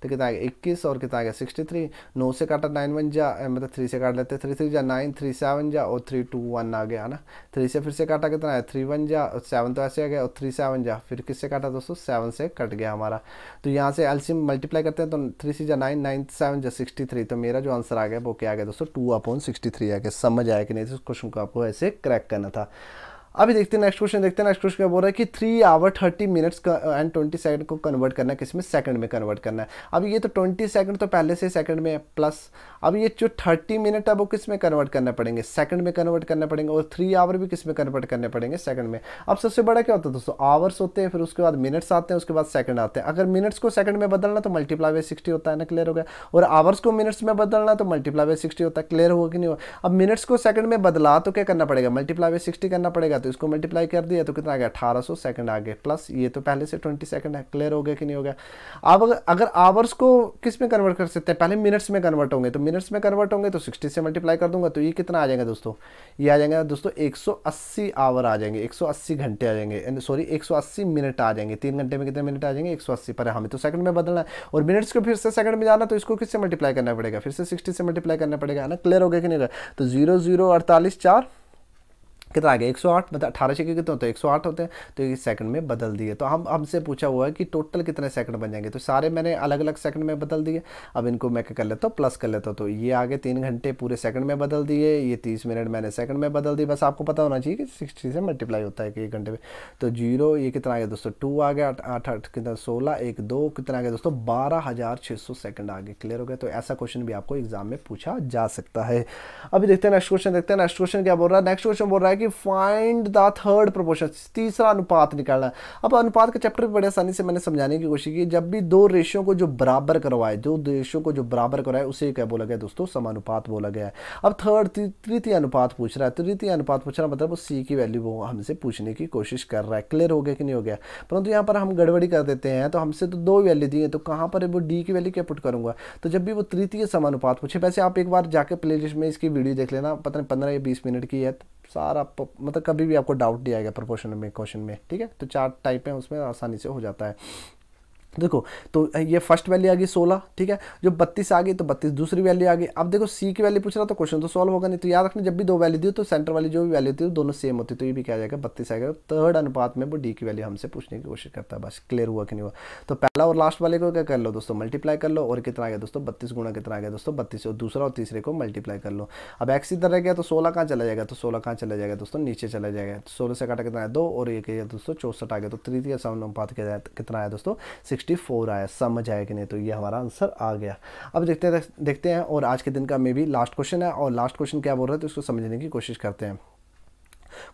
तो कितना आएगा इक्कीस और कितना आएगा सिक्सटी थ्री नौ से काटा नाइन वन जा मतलब थ्री से काट लेते हैं थ्री थ्री जा नाइन थ्री सेवन जा और थ्री टू वन आ गया है ना थ्री से फिर से काटा कितना आया थ्री वन जा और सेवन तो ऐसे आ गया और थ्री सेवन जा फिर किससे काटा दोस्तों सेवन से कट गया हमारा तो यहाँ से एल्सियम मल्टीप्लाई करते हैं तो थ्री सी जा नाइन नाइन सेवन जा सिक्सटी थ्री तो मेरा जो आंसर आ गया वो क्या आ गया दोस्तों टू अपॉन सिक्सटी थ्री आ गया समझ आया कि नहीं तो क्वेश्चन को आपको ऐसे क्रैक करना था अभी देखते हैं नेक्स्ट क्वेश्चन देखते हैं नेक्स्ट क्वेश्चन क्या बोल रहा है कि three hour thirty minutes and twenty second को कन्वर्ट करना है किस में सेकंड में कन्वर्ट करना है अब ये तो ट्वेंटी सेकंड तो पहले से सेकंड में है प्लस अब ये जो थर्टी मिनट है वो किस में कन्वर्ट करना पड़ेंगे सेकंड में कन्वर्ट करना पड़ेंगे और थ्री आवर भी किस में कन्वर्ट करने पड़ेंगे सेकंड में अब सबसे बड़ा क्या होता है दोस्तों आवर्स होते हैं फिर उसके बाद मिनट्स आते हैं उसके बाद सेकंड आते हैं अगर मिनट्स को सेकंड में बदलना तो मल्टीप्लाई बाई सिक्सटी होता है ना क्लियर हो गया और आवर्स को मिनट्स में बदलना तो मल्टीप्लाई बाई सिक्सटी होता है क्लियर होगा कि नहीं होगा अब मिनट्स को सेकंड में बदला तो क्या करना पड़ेगा मल्टीप्लाई बाई सिक्सटी करना पड़ेगा तो तो इसको मल्टीप्लाई कर दिया तो कितना आ गया अठारह सौ सेकेंड आ गया प्लस ये तो पहले से ट्वेंटी सेकेंड है क्लियर हो गया कि नहीं हो गया अब अगर आवर्स को किस में कन्वर्ट कर सकते हैं पहले मिनट्स में कन्वर्ट होंगे तो मिनट्स में कन्वर्ट होंगे तो सिक्सटी से मल्टीप्लाई कर दूंगा तो ये कितना आ जाएगा दोस्तों ये आ जाएगा दोस्तों एक आवर आ जाएंगे एक घंटे आ जाएंगे सॉरी एक मिनट आ जाएंगे तीन घंटे में कितने मिनट आ जाएंगे एक पर हमें तो सेकंड में बदलना है और मिनट्स को फिर से सेकंड में जाना तो इसको किससे मल्टीप्लाई करना पड़ेगा फिर से सिक्सटी से मल्टीप्लाई करना पड़ेगा ना क्लियर हो गया कि नहीं तो जीरो जीरो अड़तालीस चार कितना आ गया एक मतलब अठारह सेकंड कितने होते हैं एक होते हैं तो ये सेकंड में बदल दिए तो हम हमसे पूछा हुआ है कि टोटल कितने सेकंड बन जाएंगे तो सारे मैंने अलग अलग सेकंड में बदल दिए अब इनको मैं कर लेता हूँ प्लस कर लेता हूँ तो ये आगे तीन घंटे पूरे सेकंड में बदल दिए ये तीस मिनट मैंने सेकंड में बदल दिए बस आपको पता होना चाहिए कि सिक्सटी से मल्टीप्लाई होता है कि एक घंटे में तो जीरो ये कितना आ गया दोस्तों टू आ गया आठ आठ कितना सोलह एक दो कितना आ गया दोस्तों बारह हज़ार छः सौ सेकंड आगे क्लियर हो गया तो ऐसा क्वेश्चन भी आपको एग्जाम में पूछा जा सकता है अभी देखते हैं नेक्स्ट क्वेश्चन देखते हैं नेक्स्ट क्वेश्चन क्या बोल रहा है नेक्स्ट क्वेश्चन बोल रहा है कि कि फाइंड द थर्ड प्रोपोर्शन तीसरा अनुपात निकालना अब अनुपात का चैप्टर भी बड़े आसानी से मैंने समझाने की कोशिश की जब भी दो रेशियो को जो बराबर करवाए दो रेशियो को जो बराबर करवाए उसे क्या बोला गया दोस्तों समानुपात बोला गया है अब थर्ड तृतीय अनुपात पूछ रहा है तृतीय अनुपात पूछ रहा मतलब सी की वैल्यू वो हमसे पूछने की कोशिश कर रहा है क्लियर हो गया कि नहीं हो गया परंतु यहाँ पर हम गड़बड़ी कर देते हैं तो हमसे तो दो वैल्यू दी है तो कहाँ पर वो डी की वैल्यू क्या पुट करूँगा तो जब भी वो तृतीय समानुपात पूछे वैसे आप एक बार जाकर प्ले में इसकी वीडियो देख लेना पता नहीं पंद्रह या बीस मिनट की है सारा मतलब कभी भी आपको डाउट नहीं आएगा प्रपोर्शन में क्वेश्चन में ठीक है तो चार टाइप है उसमें आसानी से हो जाता है देखो तो ये फर्स्ट वैल्यू आ गई सोलह ठीक है जो बत्तीस आ गई तो बत्तीस दूसरी वैल्यू आ गई अब देखो सी की वैल्यू पूछ रहा तो क्वेश्चन तो सॉल्व होगा नहीं तो याद रखना जब भी दो वैल्यू दी तो सेंटर वाली जो भी वैल्यू थी दोनों सेम होती तो ये भी क्या जाएगा बत्तीस आएगा थर्ड अनुपात में वो डी की वैल्यू हमसे पूछने की कोशिश करता है बस क्लियर हुआ कि नहीं हुआ तो पहला और लास्ट वाले को क्या कर लो दोस्तों मल्टीप्लाई कर लो और कितना आ गया दोस्तों बत्तीस गुणा कितना आ गया दोस्तों बत्तीस और दूसरा और तीसरे को मल्टीप्लाई कर लो अब एक्स इधर रह गया तो सोलह कहाँ चला जाएगा तो सोलह कहाँ चला जाएगा दोस्तों नीचे चला जाएगा तो सोलह से काटा कितना है दो और एक दोस्तों चौसठ आ गया तो तृतीय सावन अनुपात कितना आया दोस्तों सिक्स फोर आया समझ आया कि नहीं तो ये हमारा आंसर आ गया अब देखते हैं देखते हैं और आज के दिन का मे बी लास्ट क्वेश्चन है और लास्ट क्वेश्चन क्या बोल रहा है तो इसको समझने की कोशिश करते हैं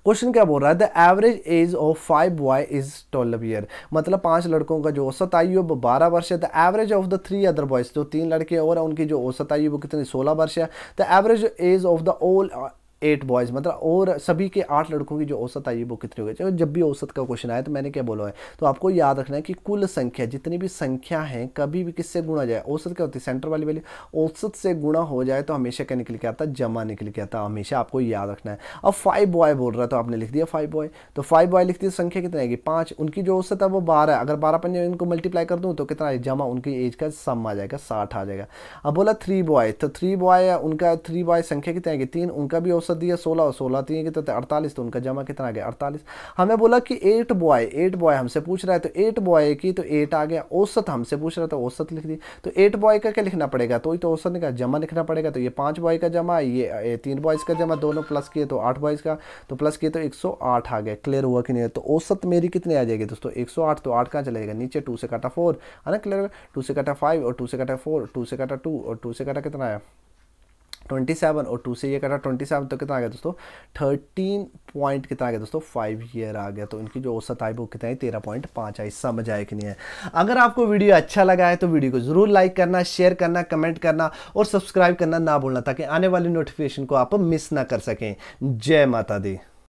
क्वेश्चन क्या बोल रहा है the average age of five boy is twelve year मतलब पांच लड़कों का जो औसत आयु वो बारह वर्ष है the average of the three other boys जो तीन लड़के और हैं उनकी जो औसत आयु वो कितनी सोलह वर्ष है the average age of the all eight boys मतलब और सभी के आठ लड़कों की जो औसत आई है वो कितनी हो गई जब भी औसत का क्वेश्चन आया तो मैंने क्या बोला है तो आपको याद रखना है कि कुल संख्या जितनी भी संख्या है कभी भी किससे गुणा जाए औसत क्या होती है सेंटर वाली वाली औसत से गुणा हो जाए तो हमेशा क्या निकल के आता है जमा निकल के आता है हमेशा आपको याद रखना है अब फाइव बॉय बोल रहा है तो आपने लिख दिया फाइव बॉय तो फाइव बॉय लिख दिया संख्या कितनी आएगी पाँच उनकी जो औसत है वो बारह अगर बारह पंजे इनको मल्टीप्लाई कर दूँ तो कितना जमा उनकी एज का सम आ जाएगा साठ आ जाएगा अब बोला थ्री बॉय तो थ्री बॉय उनका थ्री बॉय संख्या कितनी आएगी तीन उनका भी औसत फुर्सत दिया सोलह और सोलह तीन तो कितने अड़तालीस तो उनका जमा कितना आ गया अड़तालीस हमें बोला कि एट बॉय एट बॉय हमसे पूछ रहा है तो एट बॉय की तो एट आ गया औसत हमसे पूछ रहा था तो औसत लिख दी तो एट बॉय का क्या लिखना पड़ेगा तो ही तो औसत निकाल जमा लिखना पड़ेगा तो ये पाँच बॉय का जमा ये तीन बॉयज़ का जमा दोनों प्लस किए तो आठ बॉयज़ का तो प्लस किए तो एक सौ आठ आ गया क्लियर हुआ कि नहीं तो औसत मेरी कितनी आ जाएगी दोस्तों एक सौ आठ तो आठ कहाँ चलेगा नीचे टू से काटा फोर है ना क्लियर टू से काटा फाइव और टू से काटा फोर टू से काटा टू और टू से काटा कितना आया ट्वेंटी सेवन और टू से ये कटा ट्वेंटी सेवन तो कितना आ गया दोस्तों थर्टीन पॉइंट कितना आ गया दोस्तों फाइव ईयर आ गया तो इनकी जो औसत आई वो कितना है तेरह पॉइंट पाँच आई समझ आए कि नहीं है अगर आपको वीडियो अच्छा लगा है तो वीडियो को ज़रूर लाइक करना शेयर करना कमेंट करना और सब्सक्राइब करना ना भूलना ताकि आने वाली नोटिफिकेशन को आप मिस ना कर सकें जय माता दी